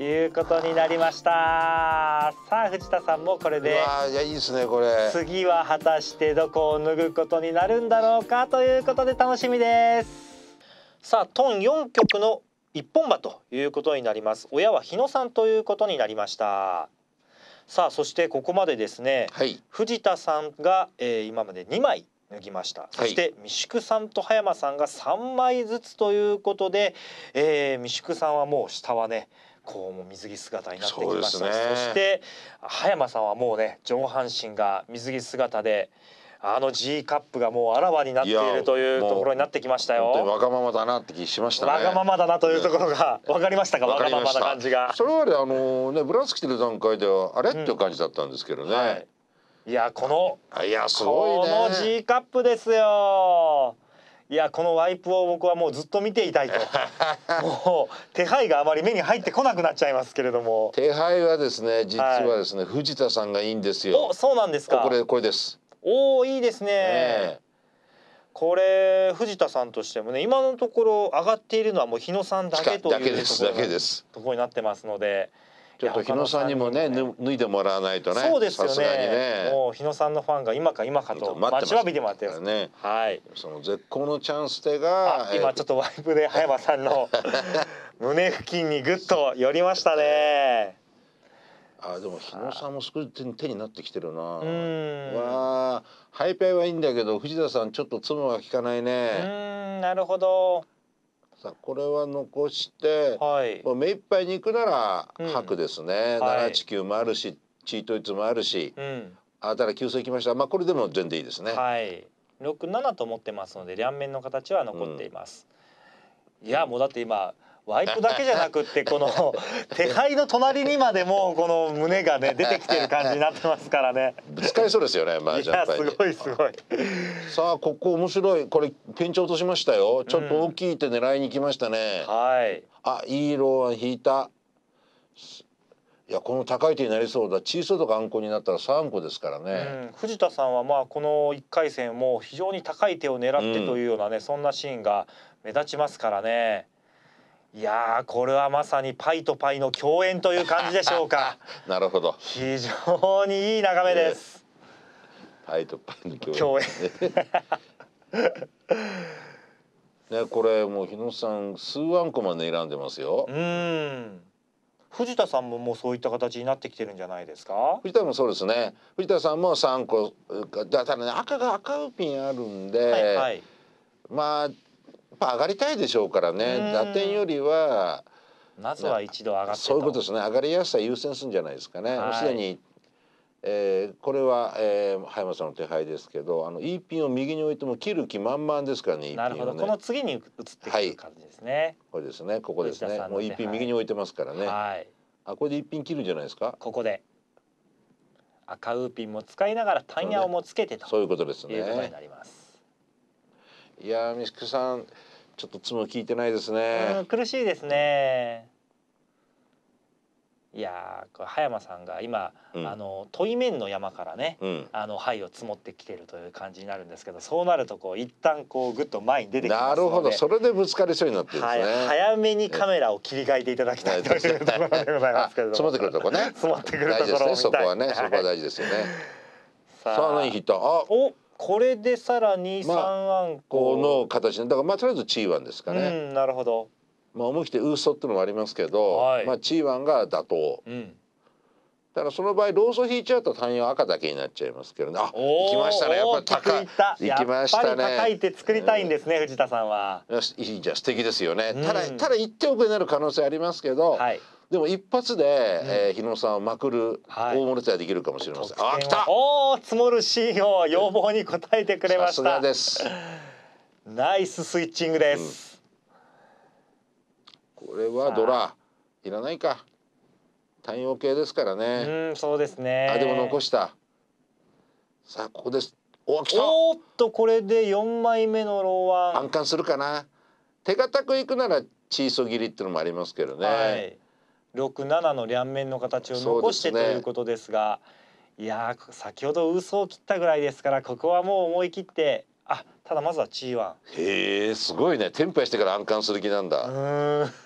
いうことになりましたさあ藤田さんもこれでいやいいですねこれ次は果たしてどこを脱ぐことになるんだろうかということで楽しみですさあトン4曲の一本馬ということになります親は日野さんということになりましたさあそしてここまでですね、はい、藤田さんが、えー、今まで2枚脱ぎました、はい、そして三宿さんと葉山さんが3枚ずつということで、えー、三宿さんはもう下はねこうも水着姿になってきましたそ,、ね、そして葉山さんはもうね上半身が水着姿で。あの G カップがもうあらわになっているというところになってきましたよ。わがままだなって気しました、ね、わがままだなというところが、ね、分かりましたか。わがままな感じが。それまであのねブラウス着てる段階ではあれ、うん、っていう感じだったんですけどね。はい、いやこのいやすごい、ね、この G カップですよ。いやこのワイプを僕はもうずっと見ていたいと もう手配があまり目に入ってこなくなっちゃいますけれども手配はですね実はですね、はい、藤田さんがいいんですよおそうなんですかこれこれですおおいいですね、ね、これ藤田さんとしてもね今のところ上がっているのはもう日野さんだけというだけですところになってますのでちょっと日野さんにもね脱いでもらわないとねそうですよねねもう日野さんのファンが今か今かと待ちわびてもらってますねはいその絶好のチャンスでが今ちょっとワイプで葉山さんの 胸付近にぐっと寄りましたねあでも日野さんも少し手になってきてるな。うんわあハイペイはいいんだけど藤田さんちょっとツムが効かないね。うんなるほど。さあこれは残して、はい、もう目いっぱいに行くならくですね。七地球もあるしチートイツもあるし、うん、あたら急戦きました。まあこれでも全然いいですね。はい。六七と思ってますので両面の形は残っています。うん、いやもうだって今ワイプだけじゃなくってこの 手配の隣にまでもこの胸がね出てきてる感じになってますからねぶつかりそうですよねまあ、ジャンすごいすごいさあここ面白いこれピンチ落としましたよちょっと大きい手狙いに来ましたね、うん、はいあいいローン引いたいやこの高い手になりそうだ小さいとかあんこになったら3個ですからね、うん、藤田さんはまあこの1回戦も非常に高い手を狙ってというようなね、うん、そんなシーンが目立ちますからねいやこれはまさにパイとパイの共演という感じでしょうか なるほど非常にいい眺めです、えー、パイとパイの共演 ねこれもう日野さん数ワンコまで選んでますようん藤田さんももうそういった形になってきてるんじゃないですか藤田もそうですね藤田さんも3個だからね赤が赤ウピンあるんで、はいはい、まあっぱ上がりたいでしょうからね打点よりはまずは一度上がってそういうことですね上がりやすさ優先するんじゃないですかね。すでにえー、これは、えー、早間さんの手配ですけどあのピンを右に置いても切る気満々ですからね、ね、なるほどこの次に移ってくる感じですね、はい、これですねここですねもうピン右に置いてますからね、はい、あこれで一品切るんじゃないですかここで赤ウーピンも使いながらタイヤをもつけてと、ね、そういうことですねいうことになりますいやミスクさんちょっとつむ聞いてないですね。苦しいですね。いやこれ葉山さんが今、うん、あの問い面の山からね、うん、あの灰を積もってきてるという感じになるんですけどそうなるとこう一旦こうぐっと前に出てきますなるほどそれでぶつかりそうになってるんですね、はい、早めにカメラを切り替えていただきたいというところでございますけど積もってくるとこね積もってくるところ、ね、そこはね、はい、そこは大事ですよねさあ何ヒットあおこれでさらに3案この形だからまあとりあえずチーワンですかね、うん、なるほどまあ思い切ってウースってのもありますけど、はい、まあチーワンが妥当、うん、だからその場合ローソ引いちゃうと単位は赤だけになっちゃいますけどねあ行きましたねやっぱ高い行きましたね高いて作りたいんですね、うん、藤田さんはいいじゃ素敵ですよね、ただただ1手遅れになる可能性ありますけど、はいでも一発で、えー、日野さんをまくる大物手はできるかもしれません。はい、あ来た。おお積もるシーンを要望に応えてくれました。です。ナイススイッチングです。うん、これはドラいらないか。太陽系ですからね。うん、そうですね。あ、でも残した。さあ、ここです。おおっと、これで四枚目のローワン。安するかな。手堅くいくなら、チーソ切りってのもありますけどね。はい、6七の両面の形を残して、ね、ということですがいや先ほど嘘を切ったぐらいですからここはもう思い切ってあただまずは g ン。へえすごいねテンパしてから暗冠する気なんだ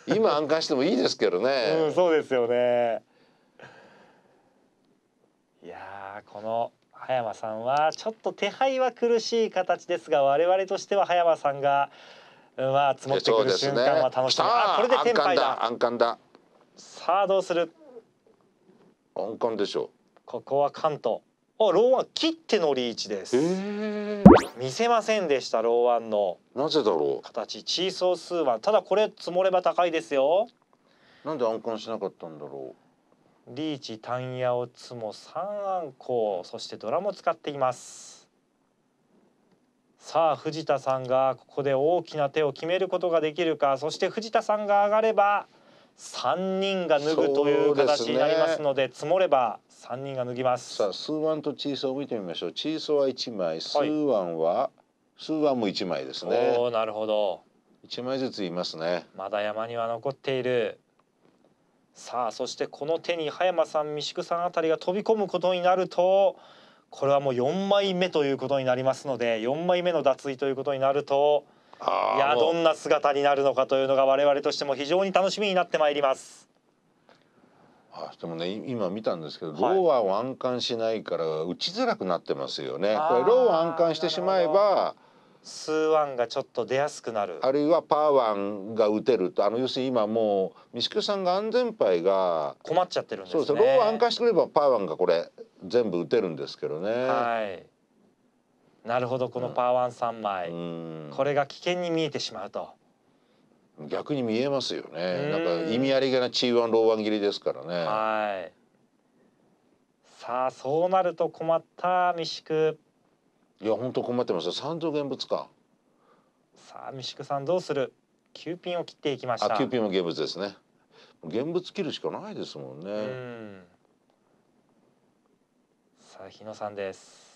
今暗冠してもいいですけどねうんそうですよねいやこの葉山さんはちょっと手配は苦しい形ですが我々としては葉山さんがまあ積もってくる瞬間は楽しみ、ね、あこれでテンだ暗冠ださあどうする難関でしょうここは関東あローワン切ってのリーチです見せませんでしたローワンのなぜだろう形チーソースーワンただこれ積もれば高いですよなんで暗冠しなかったんだろうリーチタンヤオツモ3暗行そしてドラも使っていますさあ藤田さんがここで大きな手を決めることができるかそして藤田さんが上がれば3人が脱ぐという形になりますので、ね、積もれば3人が脱ぎますさあ数ンとチーソーを見てみましょうチーソーは1枚数ンは、はい、ワンも1枚ですねおなるほど1枚ずついますねまだ山には残っているさあそしてこの手に葉山さん三宿さんあたりが飛び込むことになるとこれはもう4枚目ということになりますので4枚目の脱衣ということになるといやどんな姿になるのかというのが我々としても非常に楽しみになってまいります。あでもね今見たんですけど、はい、ローアを安管しないから打ちづらくなってますよね。これローを安管してしまえばスーワンがちょっと出やすくなるあるいはパーワンが打てるとあの要するに今もう三宿さんが安全牌が困っちゃってるんですねそうですローン安管してくればパーワンがこれ全部打てるんですけどね。はいなるほどこのパワーワン三枚、うん、これが危険に見えてしまうと逆に見えますよねなんか意味ありげなチーワンローワン切りですからねはいさあそうなると困った三宿いや本当困ってます三蔵現物かさあ三宿さんどうする9ピンを切っていきましたあ9ピンも現物ですね現物切るしかないですもんねさあ日野さんです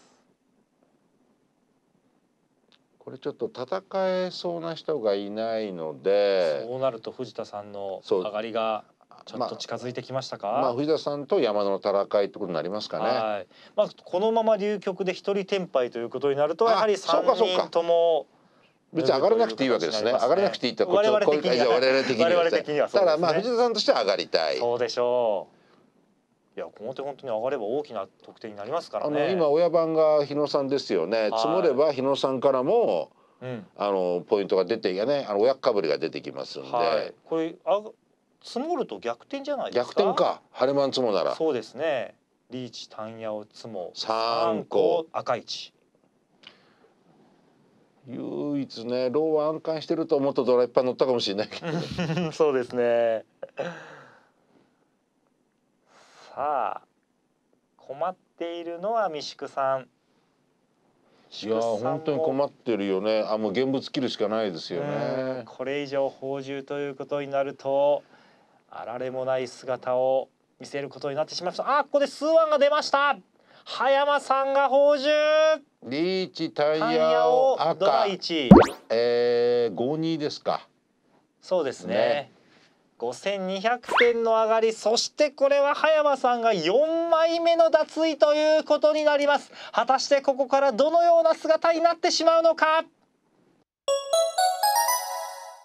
これちょっと戦えそうな人がいないのでそうなると藤田さんの上がりがちょっと近づいてきましたか、まあ、まあ、藤田さんと山の戦いってことになりますかねはい、まあ、このまま流局で一人転敗ということになるとやはり3人とも別に上がらなくていいわけですね。上がらなくていいってこっちの我々的には、ね、我々的には、ね、だまあ藤田さんとしては上がりたい。そうでしょう。いやこの手本当に上がれば大きな得点になりますからね。あの今親番が日野さんですよね。積もれば日野さんからも、うん、あのポイントが出ていやねあの親かぶりが出てきますんで。はい、これあ積もると逆転じゃないですか。逆転か晴れマン積もなら。そうですね。リーチ単野を積も三個赤一。唯一ねローは安関してると思うとドライパー乗ったかもしれないけど。そうですね。さあ困っているのは三宿さん。いや本当に困ってるよね。あもう現物切るしかないですよね。これ以上放獣ということになるとあられもない姿を見せることになってしまいました。あここで数ンが出ました。葉山さんが放珠リーチタイヤを赤タイヤをドラ1えー、52ですかそうですねね5200点の上がりそしてこれは葉山さんが4枚目の脱衣ということになります果たしてここからどのような姿になってしまうのか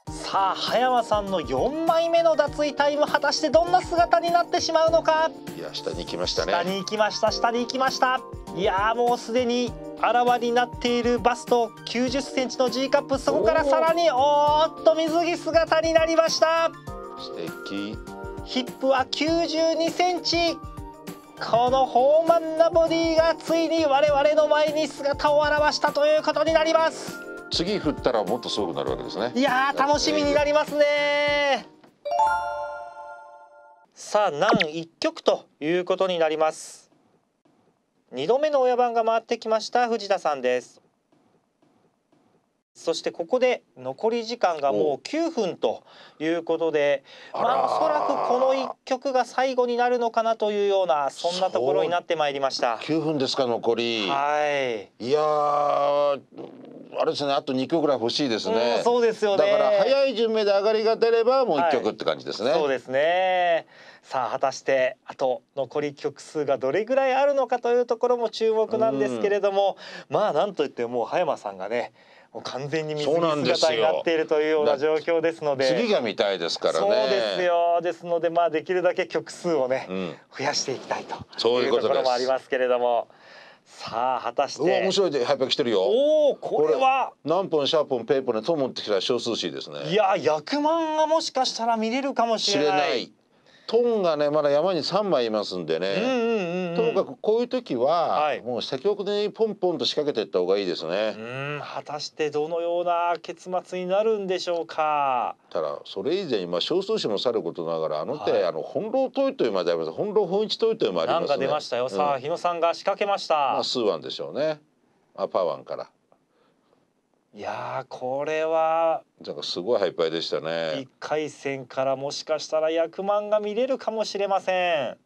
さあ葉山さんの4枚目の脱衣タイム果たしてどんな姿になってしまうのかいや下に行きましたね下に行きました下に行きましたいやもうすでにあらわになっているバスト9 0ンチの G カップそこからさらにおっと水着姿になりました素敵ヒップは92センチこの豊満なボディがついに我々の前に姿を現したということになります次振ったらもっとすごくなるわけですねいや楽しみになりますねさあ難1曲ということになります2度目の親番が回ってきました藤田さんですそしてここで残り時間がもう9分ということでまあおそらくこの1曲が最後になるのかなというようなそんなところになってまいりました9分ですか残りはいいやあれですねあと2曲ぐらい欲しいですね、うん、そうですよねだから早い順目で上がりが出ればもう1曲って感じですね、はい、そうですねさあ果たしてあと残り曲数がどれぐらいあるのかというところも注目なんですけれども、うん、まあなんといってもう葉山さんがねもう完全に水着姿になっているというような状況ですので次が見たいですからねそうですよですのでまあできるだけ曲数をね、うん、増やしていきたいとそういうところもありますけれども。さあ果たして面白いで発表来てるよおおこれは何本シャープンペープルと思ってきた少数詞ですねいや役満がもしかしたら見れるかもしれないトンがねまだ山に3枚いますんでね、うんともかくこういう時は、もう積極的にポンポンと仕掛けていった方がいいですね。果たしてどのような結末になるんでしょうか。ただそれ以前今少数者もさることながらあの手、はい、あの翻弄いというまであります本弄本一いイトイもありますね。なんか出ましたよ。うん、さあ日野さんが仕掛けました。まあ数番でしょうね。アパワンから。いやこれはなんかすごいハイパイでしたね1回戦からもしかしたら役満が見れるかもしれません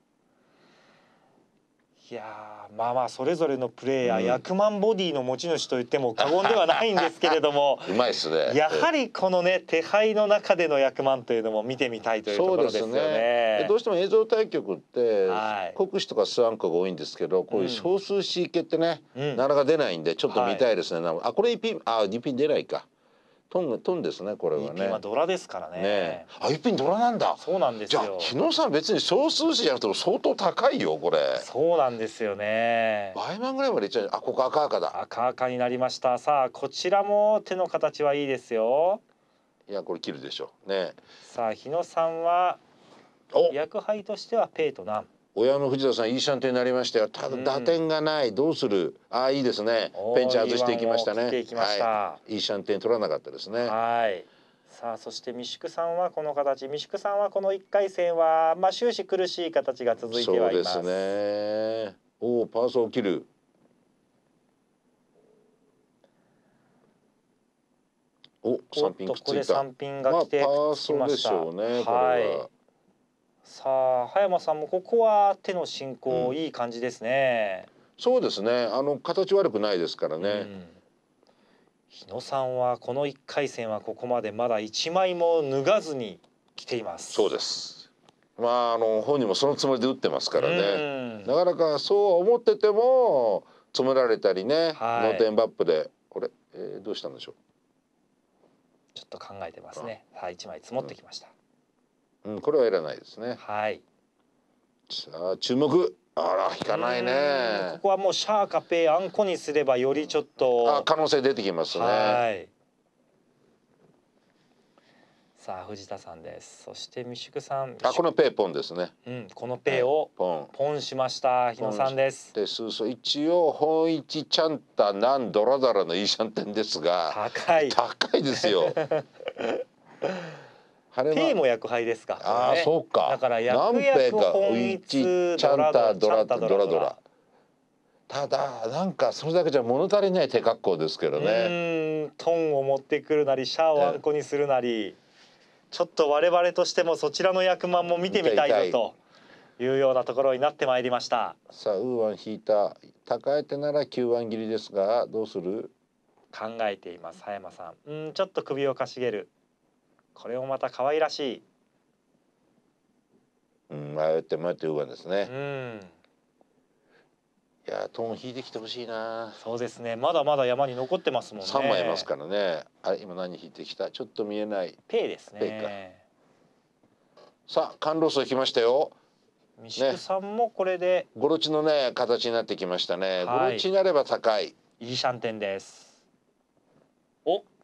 いやまあまあそれぞれのプレーヤー、役満ボディの持ち主と言っても過言ではないんですけれども うまいっすねやはりこのね手配の中での役満というのも見てみたいというところですよね。ねどうしても映像対局って、はい、国士とかスワンクが多いんですけどこういう少数 C 系ってね、うん、なかなか出ないんでちょっと見たいですね。はい、あこれ一品あ二品出ないか。トントンですねこれはね。はドラですからね。ねあ一品ドラなんだ。そうなんですよ。じゃあ日さん別に少数詞じゃなくても相当高いよこれ。そうなんですよね。倍万ぐらいまでじゃあここ赤赤だ。赤赤になりました。さあこちらも手の形はいいですよ。いやこれ切るでしょうね。さあ日野さんはお。役配としてはペイとナン。親の藤田さんいいシャンテになりましたよただ打点がないどうするああいいですねベンチ外していきましたねいいはいいいシャンテン取らなかったですねはいさあそして三宿さんはこの形三宿さんはこの1回戦はまあ終始苦しい形が続いてはいますそうですねおおパーソー切るお三品くっついたここで三品が来て、まあ、パーソーでしょうねこれは、はいさあ葉山さんもここは手の進行、うん、いい感じですねそうですねあの形悪くないですからね、うん、日野さんはこの1回戦はここまでまだ1枚も脱がずに来ていますそうですまああの本人もそのつもりで打ってますからね、うん、なかなかそう思ってても詰められたりね、はい、ノーテンバップでこれ、えー、どうしたんでしょうちょっと考えてますねはい1枚積もってきました、うん、これはいらないですね。はい。さあ注目。あら引かないね。ここはもうシャーカペーアンコにすればよりちょっと。あ可能性出てきますね。はい。さあ藤田さんです。そしてミシクさん。あこのペーポンですね。うんこのペーをポンポンしました日野さんです。でそうそう一応本一ちゃんたなんドラダラのいいシャンテンですが高い高いですよ。P も役杯ですか。ああ、そうか。だから役役本一チャンタドラドラドラドラ。ただなんかそれだけじゃ物足りない手格好ですけどね。うんトンを持ってくるなりシャアをあんこにするなり、ちょっと我々としてもそちらの役満も見てみたいよというようなところになってまいりました。さあウーワン引いた高え手なら九ワン切りですがどうする？考えています葉山さん。うんちょっと首をかしげる。これもまた可愛らしい。うん、迷って迷ってウーバンですね。うん。いやトーン引いてきてほしいな。そうですね。まだまだ山に残ってますもんね。三枚いますからね。あれ今何引いてきた？ちょっと見えない。ペイですね。さあカンロス来ましたよ。ミシさんもこれで、ね、ゴロチのね形になってきましたね。はい、ゴロチになれば高い。イーシャンテンです。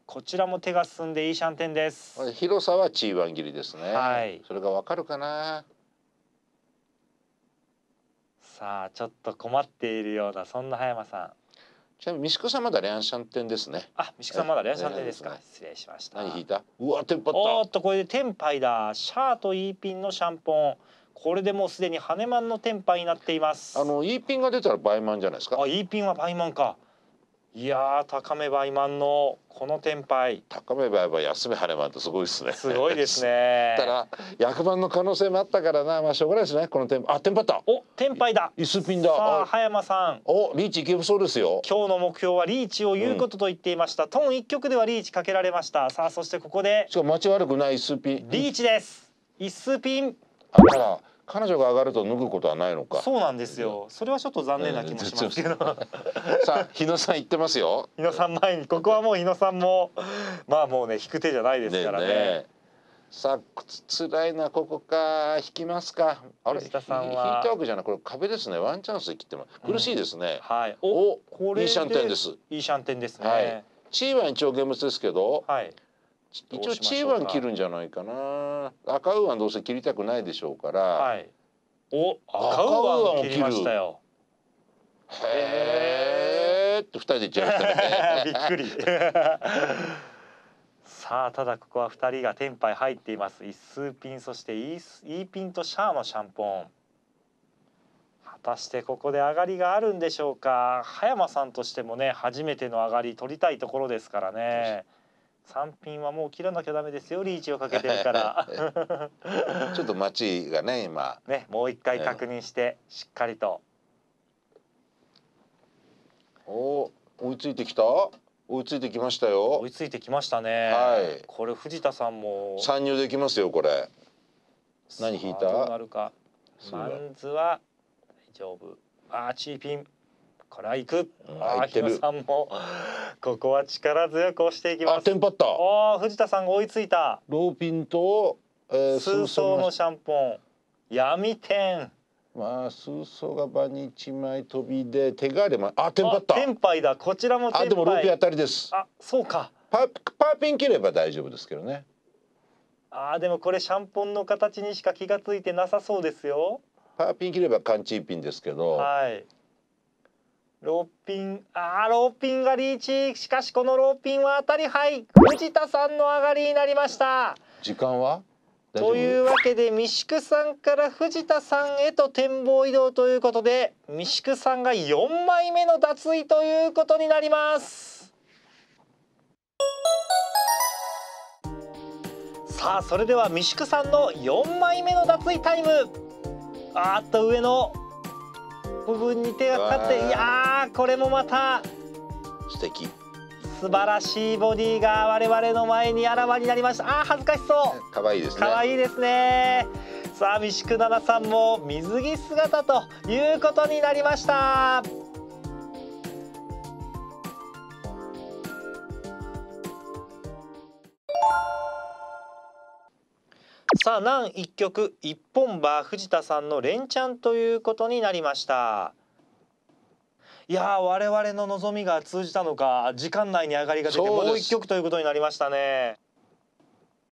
こちらも手が進んでいいシャンテンです。広さはチーワン切りですね。はい。それがわかるかな。さあちょっと困っているようなそんな葉山さん。ちじゃあ西子さんまだレアンシャンテンですね。あ、西子さんまだレアンシャンテンですか。すね、失礼しました。何引いた？うわ、テンパった。おっとこれでテンパイだ。シャーとイーピンのシャンポン。これでもうすでにハネマンのテンパイになっています。あのイーピンが出たら倍満じゃないですか。あ、イーピンは倍満か。いや高めば今のこの天イ。高めばぱ、休め晴れんってすごいですねすごいですねたら役番の可能性もあったからなまあしょうがないですねこの天あ天イだお天杯だイスピンださあ葉山さんおリーチいけそうですよ今日の目標はリーチを言うことと言っていました、うん、トン一曲ではリーチかけられましたさあそしてここでしかもち悪くないイスピンリーチです、イスピンあら彼女が上がると脱ぐことはないのか。そうなんですよ。それはちょっと残念な気もしますけど。さあ、日野さん言ってますよ。日野さん前に、ここはもう日野さんも。まあ、もうね、引く手じゃないですからね。ねねさあ、つつらいな、ここか、引きますか。あれ、田さんは引いたわけじゃない、これ壁ですね、ワンチャンスで切っても、苦しいですね。うん、はい。お、これいいシャンテンです。いいシャンテンですね。はい。チームは一応現物ですけど。はい。一応チーワン切るんじゃないかな赤ウーアンどうせ切りたくないでしょうから、はい、お赤ウーアンを切りましたよへえって2人でいっちゃいましたね びっくり さあただここは2人がテンパイ入っています一数ピンそしてイーピンとシャアのシャンポン果たしてここで上がりがあるんでしょうか葉山さんとしてもね初めての上がり取りたいところですからね三品はもう切らなきゃダメですよリーチをかけてるから ちょっと待ちがね今ねもう一回確認してしっかりと、うお追いついてきた追いついてきましたよ追いついてきましたねはいこれ藤田さんも参入できますよこれ何引いたどうなるかマンズは大丈夫あーチーピンから行く。ああ、ヒロさんも。ここは力強く押していきます。あ、テンパった。ああ、藤田さん追いついた。ローピンと。えー、数層のシャンポン。闇天。まあ、数層が場に一枚飛びで、手があれば、あ、テンパった。テンパイだ、こちらもあ、でもローピン当たりです。あ、そうか。パパーピン切れば大丈夫ですけどね。ああ、でもこれシャンポンの形にしか気が付いてなさそうですよ。パーピン切ればカンチーピンですけど、はい、ロピンあーロピンがリーチしかしこのロッピンは当たりはい藤田さんの上がりになりました時間はというわけで三宿さんから藤田さんへと展望移動ということで三宿さんが4枚目の脱衣ということになりますさあそれでは三宿さんの4枚目の脱衣タイムあっと上の部分に手がかかっていやこれもまた素敵素晴らしいボディが我々の前にあらわになりましたあ恥ずかしそう可愛いですね可愛いですねさあ三宿奈々さんも水着姿ということになりましたさあ難1局一本馬藤田さんの連チャンということになりましたいや我々の望みが通じたのか時間内に上がりが出てもう1局ということになりましたね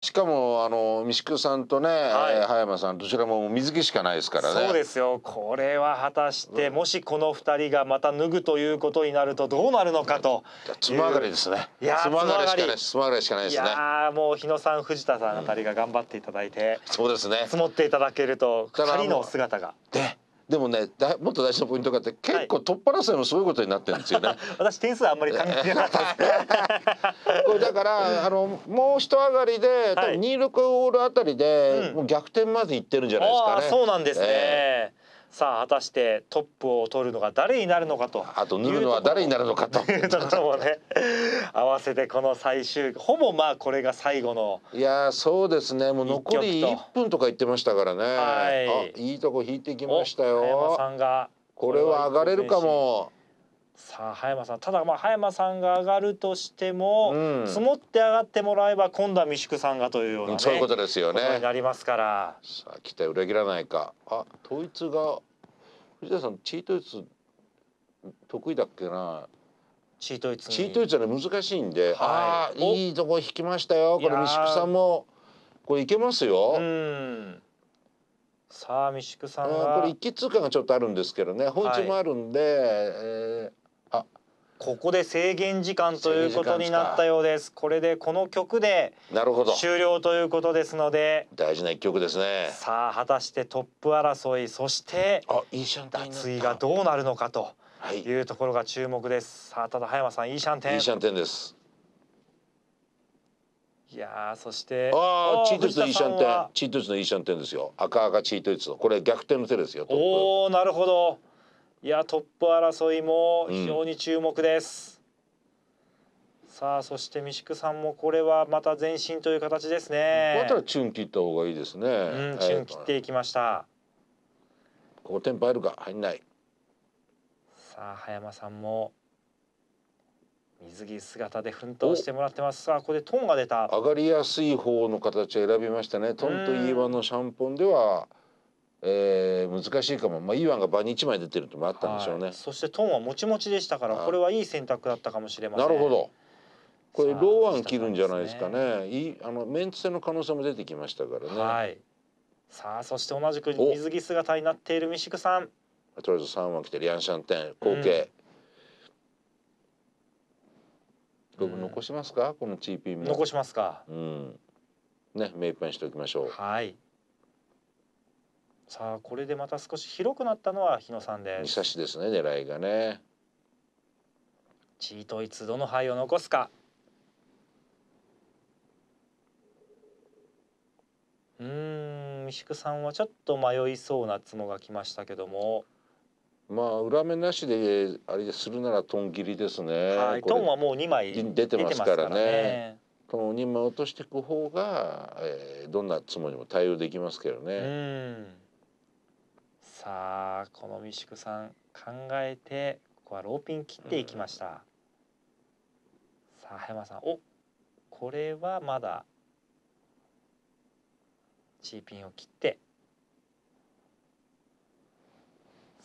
しかもあの三宿さんとね、はい、葉山さんどちらも水着しかないですからねそうですよこれは果たして、もしこの二人がまた脱ぐということになるとどうなるのかとつまがりですねいやつまがりつまがりしかないですねいやもう日野さん藤田さんあたりが頑張っていただいて、うん、そうですね積もっていただけると二人の姿がででもねだもっと大事なポイントがあって結構取っ払うのすごいことになってるんですよね。はい、私点数あんまり考えなかった これだからあのもう一上がりで、はい、多分2六オールあたりで、うん、もう逆転までいってるんじゃないですかね。そうなんですね。えーさあ果たしてトップを取るのが誰になるのかとあと縫うのは誰になるのかというところ もね合わせてこの最終ほぼまあこれが最後のいやそうですねもう残り1分とか言ってましたからね、はい、いいとこ引いてきましたよさんがこれは上がれるかも。さあ葉山さんただまあ葉山さんが上がるとしても、うん、積もって上がってもらえば今度は三宿さんがというような、ね、そういうことですよね。なりますから。さあ期待裏切らないか。あ統一が藤田さんチートイツ得意だっけなチートイツチートイツはね難しいんで、はい、あいいとこ引きましたよこれ三宿さんもこれいけますよ。うんさあ三宿さんは、これ一気通過がちょっとあるんですけどね本地もあるんで、はい、えー、あここで制限時間ということになったようですこれでこの曲で終了ということですので大事な一曲ですねさあ果たしてトップ争いそしてあいいシャンンテ脱衣がどうなるのかというところが注目です、はい、さあただ早山さんいいシャンテンいいシャンテンですいやそしてああチートイツのいいシャンテンチートイツのいいシャンテンですよ赤赤チートイツこれ逆転の手ですよおおなるほどいやトップ争いも非常に注目です、うん、さあそして三宿さんもこれはまた前進という形ですねだったらチュン切った方がいいですねうんチュン切っていきました、はい、ここテンポ入るか入んないさあ葉山さんも水着姿で奮闘してもらってますさあここでトンが出た上がりやすい方の形を選びましたねトンと岩のシャンポンでは、うんえー、難しいかも、まあ、イーワンが場に1枚出てるともあったんでしょうね、はい、そしてトーンはもちもちでしたからこれはいい選択だったかもしれませんなるほどこれローアン切るんじゃないですかねい、ね、あのメンツの可能性も出てきましたからね、はい、さあそして同じく水着姿になっているミシクさんとりあえず3番来てリアンシャンテン後継、うん、僕残しますかこの TP も残しますかうんねぱいにしておきましょうはいさあこれでまた少し広くなったのは日野さんで二す差しですね狙いがねチートイツどの牌を残すかうーん三宿さんはちょっと迷いそうなツモが来ましたけどもまあ裏目なしであれするならトン切りですね、はいトンはもう2枚出てますからねトンを2枚落としていく方が、えーどんなつもりも対応できますけどね、うんさあこの三宿さん考えてここはローピン切っていきました、うん、さあ葉山さんおこれはまだチーピンを切って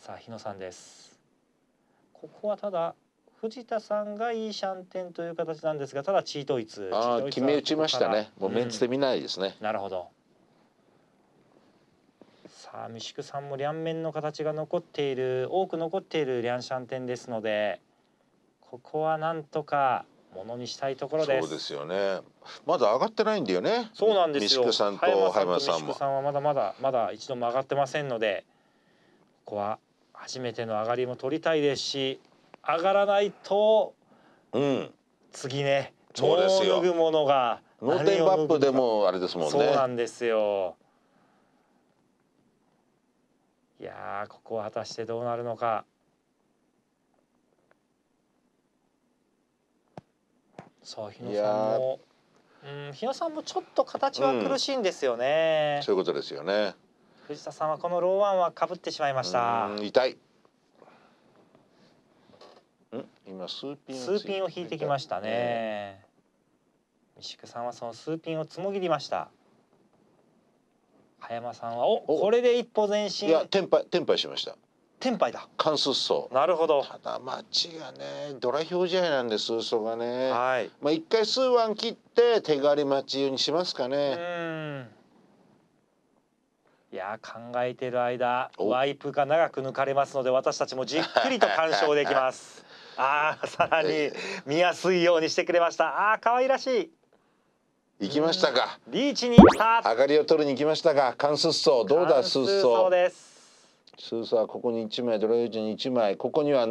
さあ日野さんですここはただ藤田さんがいいシャンテンという形なんですがただチートイツああ決め打ちましたねもうメンツで見ないですね、うん、なるほどあ三宿さんも両面の形が残っている多く残っている両シャンテですのでここはなんとかものにしたいところです。そうですよね。まだ上がってないんだよね。そうなんですよ。さんと葉山さんも。さんはまだまだまだ一度も上がってませんので、ここは初めての上がりも取りたいですし、上がらないと、うん、次ね、そうですよ。脱ぐものが。ノーテンバップでもあれですもんね。そうなんですよ。いやここは果たしてどうなるのかさあ日野さんもうん日野さんもちょっと形は苦しいんですよね、うん、そういうことですよね藤田さんはこのローワンはかぶってしまいました痛い今ーピンーピンを引いてきましたね、えー、三宿さんはそのスーピンをつもぎりました山さんはおこれで一歩前進いや転ンパイしました転ンだ関数層なるほどただ町がねドラ表示愛なんで数層がねはいまあ一回数ワン切って手刈り町にしますかねうんいや考えてる間ワイプが長く抜かれますので私たちもじっくりと鑑賞できます ああさらに見やすいようにしてくれましたああ可愛らしい行きましたか。リーチに上がりを取りに行きましたが、関数層どうだ数スッソ。スーソはここに一枚、ドライジに一枚、ここには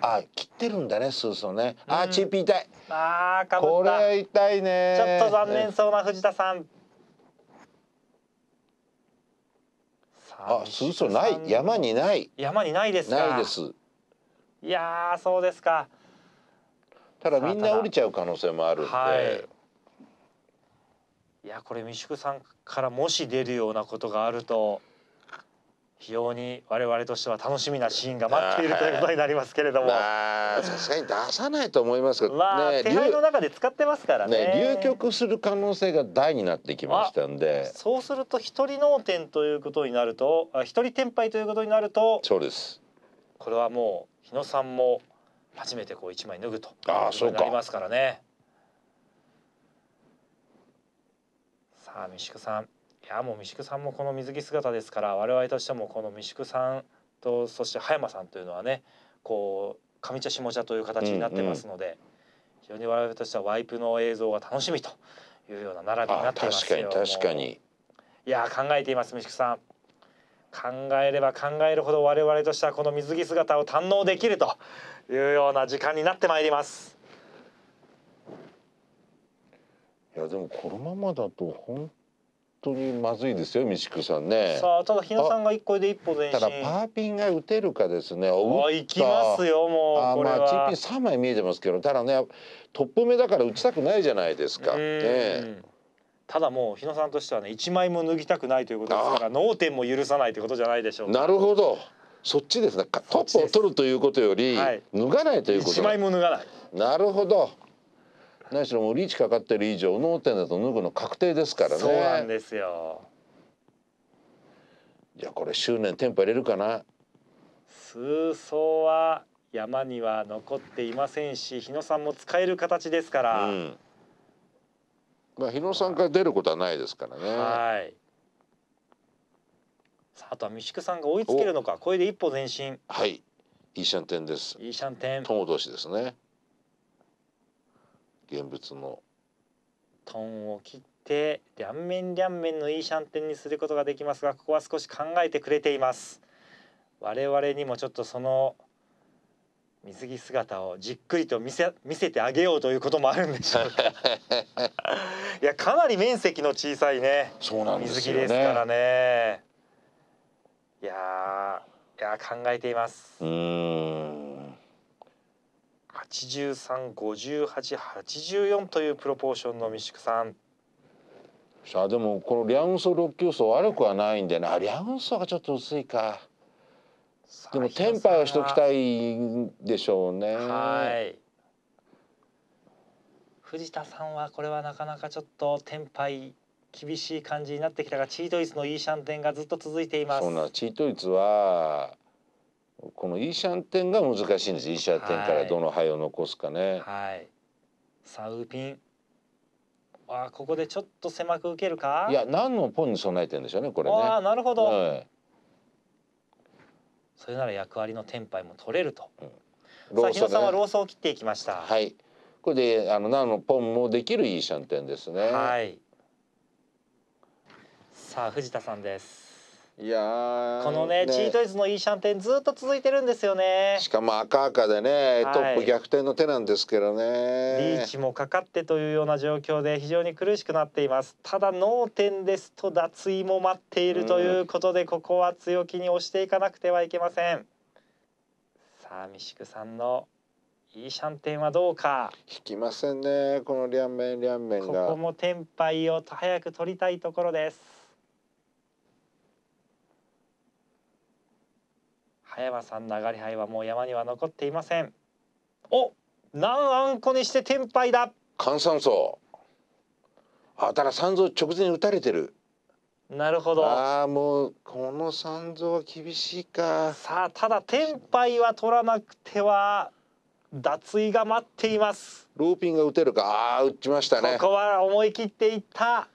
あ、切ってるんだね、数層ね。あ、チーピー痛い。あかあ、これ痛いね。ちょっと残念そうな藤田さん。あ、数層ない、山にない。山にないですないです。いやそうですか。ただみんな降りちゃう可能性もあるんで。いやこれ三宿さんからもし出るようなことがあると非常に我々としては楽しみなシーンが待っているということになりますけれどもさすがに出さないと思いますけど、まあね、手配の中で使ってますからね、ね、流局する可能性が大になってきましたんでそうすると一人能天ということになると一人転廃ということになるとそうですこれはもう日野さんも初めてこう一枚脱ぐとあそうなりますからね。さあ三宿さんいやもう三宿さんもこの水着姿ですから我々としてもこの三宿さんとそして葉山さんというのはねこう上茶下茶という形になってますので、うんうん、非常に我々としてはワイプの映像が楽しみというような並びになっています確かに確かにいや考えています三宿さん考えれば考えるほど我々としてはこの水着姿を堪能できるというような時間になってまいります。いやでもこのままだと本当にまずいですよ、道久さんね。さあただ日野さんが一個で一歩前進。ただパーピンが打てるかですね。おお行きますよもうこれは。まあ GP 三枚見えてますけど、ただねトップ目だから打ちたくないじゃないですか。ね。ただもう日野さんとしてはね1枚も脱ぎたくないということですから脳天も許さないということじゃないでしょうなるほどそっちですねトップを取るということより、はい、脱がないということ一枚も脱がないなるほど何しろもうリーチかかってる以上脳天だと脱ぐの確定ですからねそうなんですよじゃあこれ執念テンポ入れるかな数層は山には残っていませんし日野さんも使える形ですから、うん、まあ日野さんから出ることはないですからねはいさああとは三宿さんが追いつけるのかこれで一歩前進はいいいシャンテンですいいシャンテン友同士ですね現物のトンを切って両面両面のいいシャンテンにすることができますがここは少し考えてくれています我々にもちょっとその水着姿をじっくりと見せ見せてあげようということもあるんでしょういやかなり面積の小さいねそうなんね水着ですからねいやいや考えていますうん835884というプロポーションの三宿さん。さあでもこのリャンソ六級層悪くはないんでなンソがちょっと薄いかでもテンパイはしときたいでしょうねはい藤田さんはこれはなかなかちょっとテンパイ厳しい感じになってきたがチートイツのいいシャンテンがずっと続いていますそんなチートイツはこのイーシャンテンが難しいんですイーシャンテンからどの牌を残すかね、はい、サウピンあここでちょっと狭く受けるかいや何のポンに備えてんでしょうねこれねあなるほど、はい、それなら役割のテンパイも取れると、うん、さあ日野さんはローソンを切っていきましたはいこれであの何のポンもできるイーシャンテンですねはいさあ藤田さんですいやこのねチートイズのいいシャンテンずっと続いてるんですよねしかも赤赤でね、トップ逆転の手なんですけどねリーチもかかってというような状況で非常に苦しくなっていますただ脳天ですと脱衣も待っているということで、うん、ここは強気に押していかなくてはいけませんさあ三宿さんのいいシャンテンはどうか引きませんねこの両面両面がここも天敗を早く取りたいところです葉山さん流れがはもう山には残っていませんお何あんこにして天敗だ換算層あだから三蔵直前に打たれてるなるほどああもうこの三蔵は厳しいかさあただ天敗は取らなくては脱衣が待っていますローピンが打てるかああ打ちましたねここは思い切っていった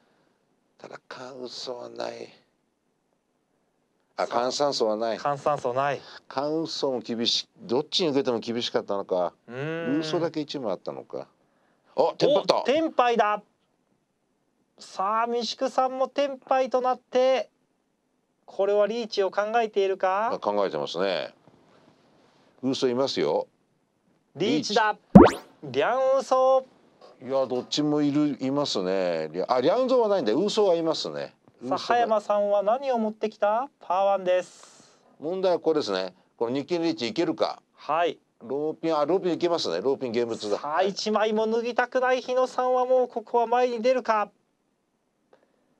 ただカウスはないあ換算層はない換算層ない換素も厳しいどっちに受けても厳しかったのか偶数だけ一枚あったのかおテンパったテンパイださあ三宿さんもテンパイとなってこれはリーチを考えているか考えてますね嘘いますよリーチだリャン嘘。いやどっちもいるいますねあリャンゾはないんで嘘はいますねさあ葉山さんは何を持ってきたパーワンです問題はこれですねこの日経リーチいけるかはいローピンあローピンいけますねローピン現物ださあ1枚も脱ぎたくない日野さんはもうここは前に出るか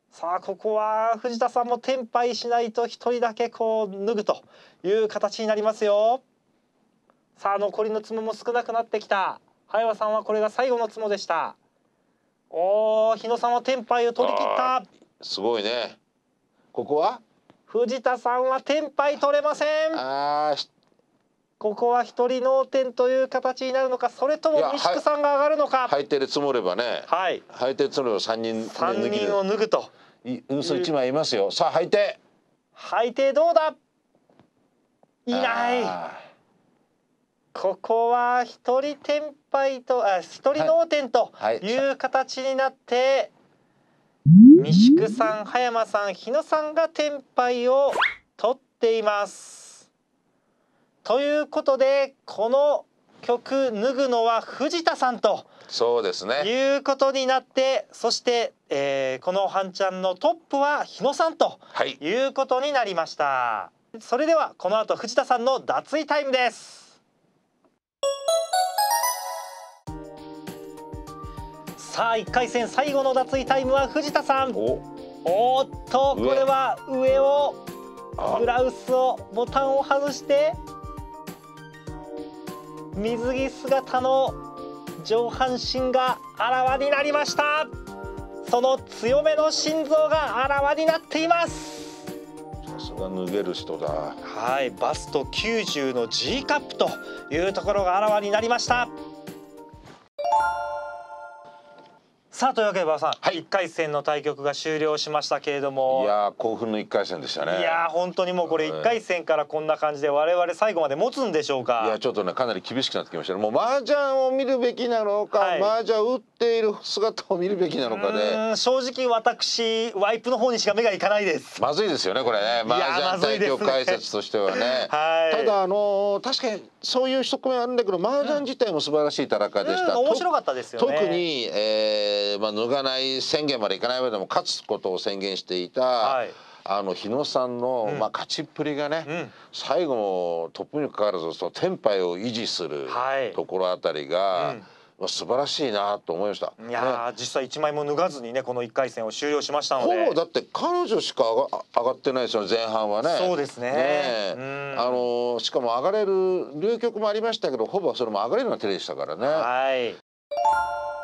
さあここは藤田さんも転敗しないと一人だけこう脱ぐという形になりますよさあ残りの角も少なくなってきた葉山さんはこれが最後の角でしたおお日野さんは転杯を取り切ったすごいね。ここは藤田さんは天敗取れません。あここは一人脳天という形になるのか、それとも西区さんが上がるのか。入ってる積もればね。はい。入ってる積もれば三人。三人を脱ぐと。い、嘘一枚いますよ。さあ、入って。入ってどうだ。いない。ここは一人天敗と、あ、一人脳天という形になって。はいはい西久さん葉山さん日野さんが天杯を取っています。ということでこの曲脱ぐのは藤田さんとそうですねいうことになってそして、えー、この「んちゃん」のトップは日野さんということになりました。それではこの後藤田さんの脱衣タイムです。さあ1回戦最後の脱衣タイムは藤田さんおおっとこれは上をブラウスをボタンを外して水着姿の上半身があらわになりましたその強めの心臓があらわになっていますさすが脱げる人だはいバスト90の G カップというところがあらわになりましたさあというわけで馬場さん、はい、回戦の対局が終了しましたけれどもいや興奮の一回戦でしたねいや本当にもうこれ一回戦からこんな感じで我々最後まで持つんでしょうかいやちょっとねかなり厳しくなってきましたねもう麻雀を見るべきなのか、はい、麻雀打っている姿を見るべきなのかで正直私ワイプの方にしか目がいかないですまずいですよねこれね麻雀対局解説としてはね、はい、ただあのー、確かにそういう側面あるんだけど麻雀自体も素晴らしい戦いでした、うん、面白かったですよね特に、えーえー、まあ、脱がない宣言までいかないまでも勝つことを宣言していた、はい、あの日野さんの、うん、まあ、勝ちっぷりがね、うん、最後もトップにかかわらずその天敗を維持するところあたりが。はいうんまあ、素晴らしいなと思いましたいや、ね、実際1枚も脱がずにねこの1回戦を終了しましたのでほぼだって彼女しか上が上がってないですよ前半はねそうですね、ね、あのしかも上がれる流局もありましたけどほぼそれも上がれるような手でしたからねはい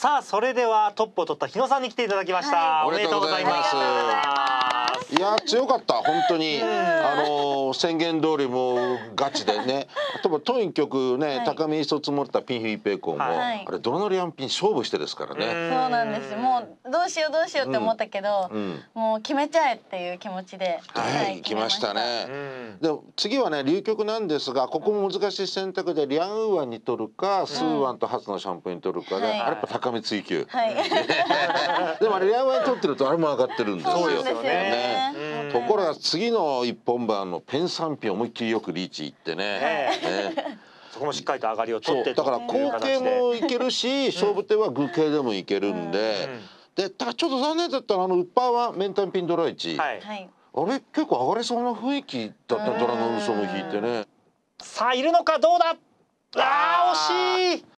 さあそれではトップを取った日野さんに来ていただきました、おめでとうございますいや強かった本当に、あの宣言通りもガチでね例えば当院局ね、はい、高見磯積もったピンヒーペイコンも、はい、あれドラノリアンピン勝負してですからねそうなんですもうどうしようどうしようって思ったけど、うんうん、もう決めちゃえっていう気持ちではい、来ましたね、で次はね流局なんですがここも難しい選択でリアンウーワンに取るか、スーワンと初のシャンプーに取るかで、はい、あれやっぱ高見追求、はい、でもあれリアンウーワン取ってるとあれも上がってるんですよそうですよねところが次の一本番のペン三品思いっきりよくリーチいってねそこもしっかりと上がりを取ってだから後継もいけるし勝負手は具形でもいけるんででただちょっと残念だったらあのウッパーはメンタンピンドライチあれ結構上がれそうな雰囲気だったドラゴンソも引いてねさあいるのかどうだああ惜しい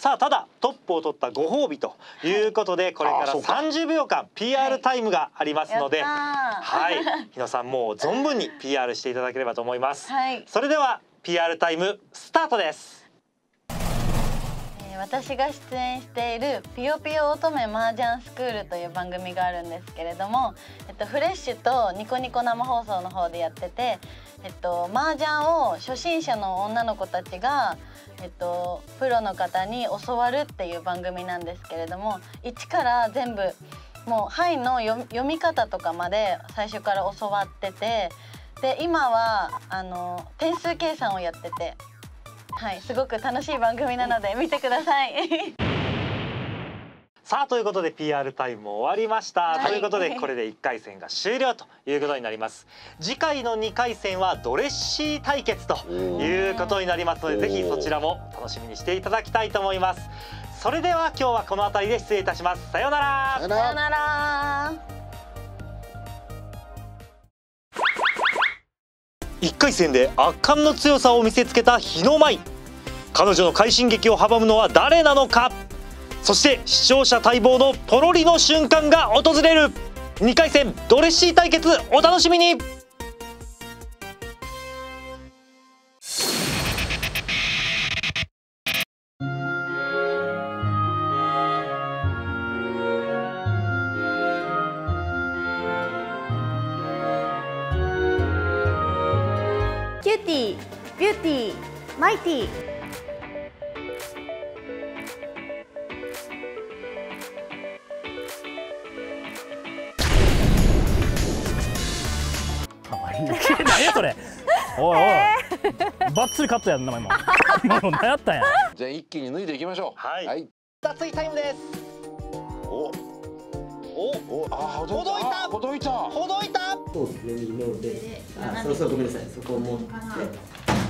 さあただトップを取ったご褒美ということで、はい、これから30秒間 PR タイムがありますので、はい、はい、日野さんもう存分に PR していただければと思います。はい、それでは PR タイムスタートです。私が出演している「ぴよぴよ乙女麻雀スクール」という番組があるんですけれども、えっと、フレッシュとニコニコ生放送の方でやってて、えっと、麻雀を初心者の女の子たちが、えっと、プロの方に教わるっていう番組なんですけれども一から全部もうはい」の読み方とかまで最初から教わっててで今はあの点数計算をやってて。はいすごく楽しい番組なので見てください さあということで PR タイムも終わりました、はい、ということでこれで1回戦が終了ということになります次回の2回戦はドレッシー対決ということになりますのでぜひそちらも楽しみにしていただきたいと思いますそれでは今日はこの辺りで失礼いたしますさようならさようなら1回戦で圧巻の強さを見せつけた日の舞彼女の快進撃を阻むのは誰なのかそして視聴者待望のポロリの瞬間が訪れる2回戦ドレッシー対決お楽しみにティー何やそれおいおい、えー、バッツリカットやんな今今の何やったんやじゃあ一気に脱いでいきましょうはい、はい、脱衣タイムですおおおあほどいたほどいたほどいたそうですねであそろそろごめんなさいそこを持って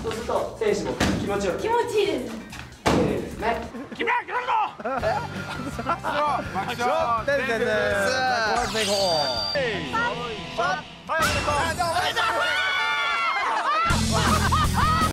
そうすると選手も気持ちよく気持ちいいですいですね決め決い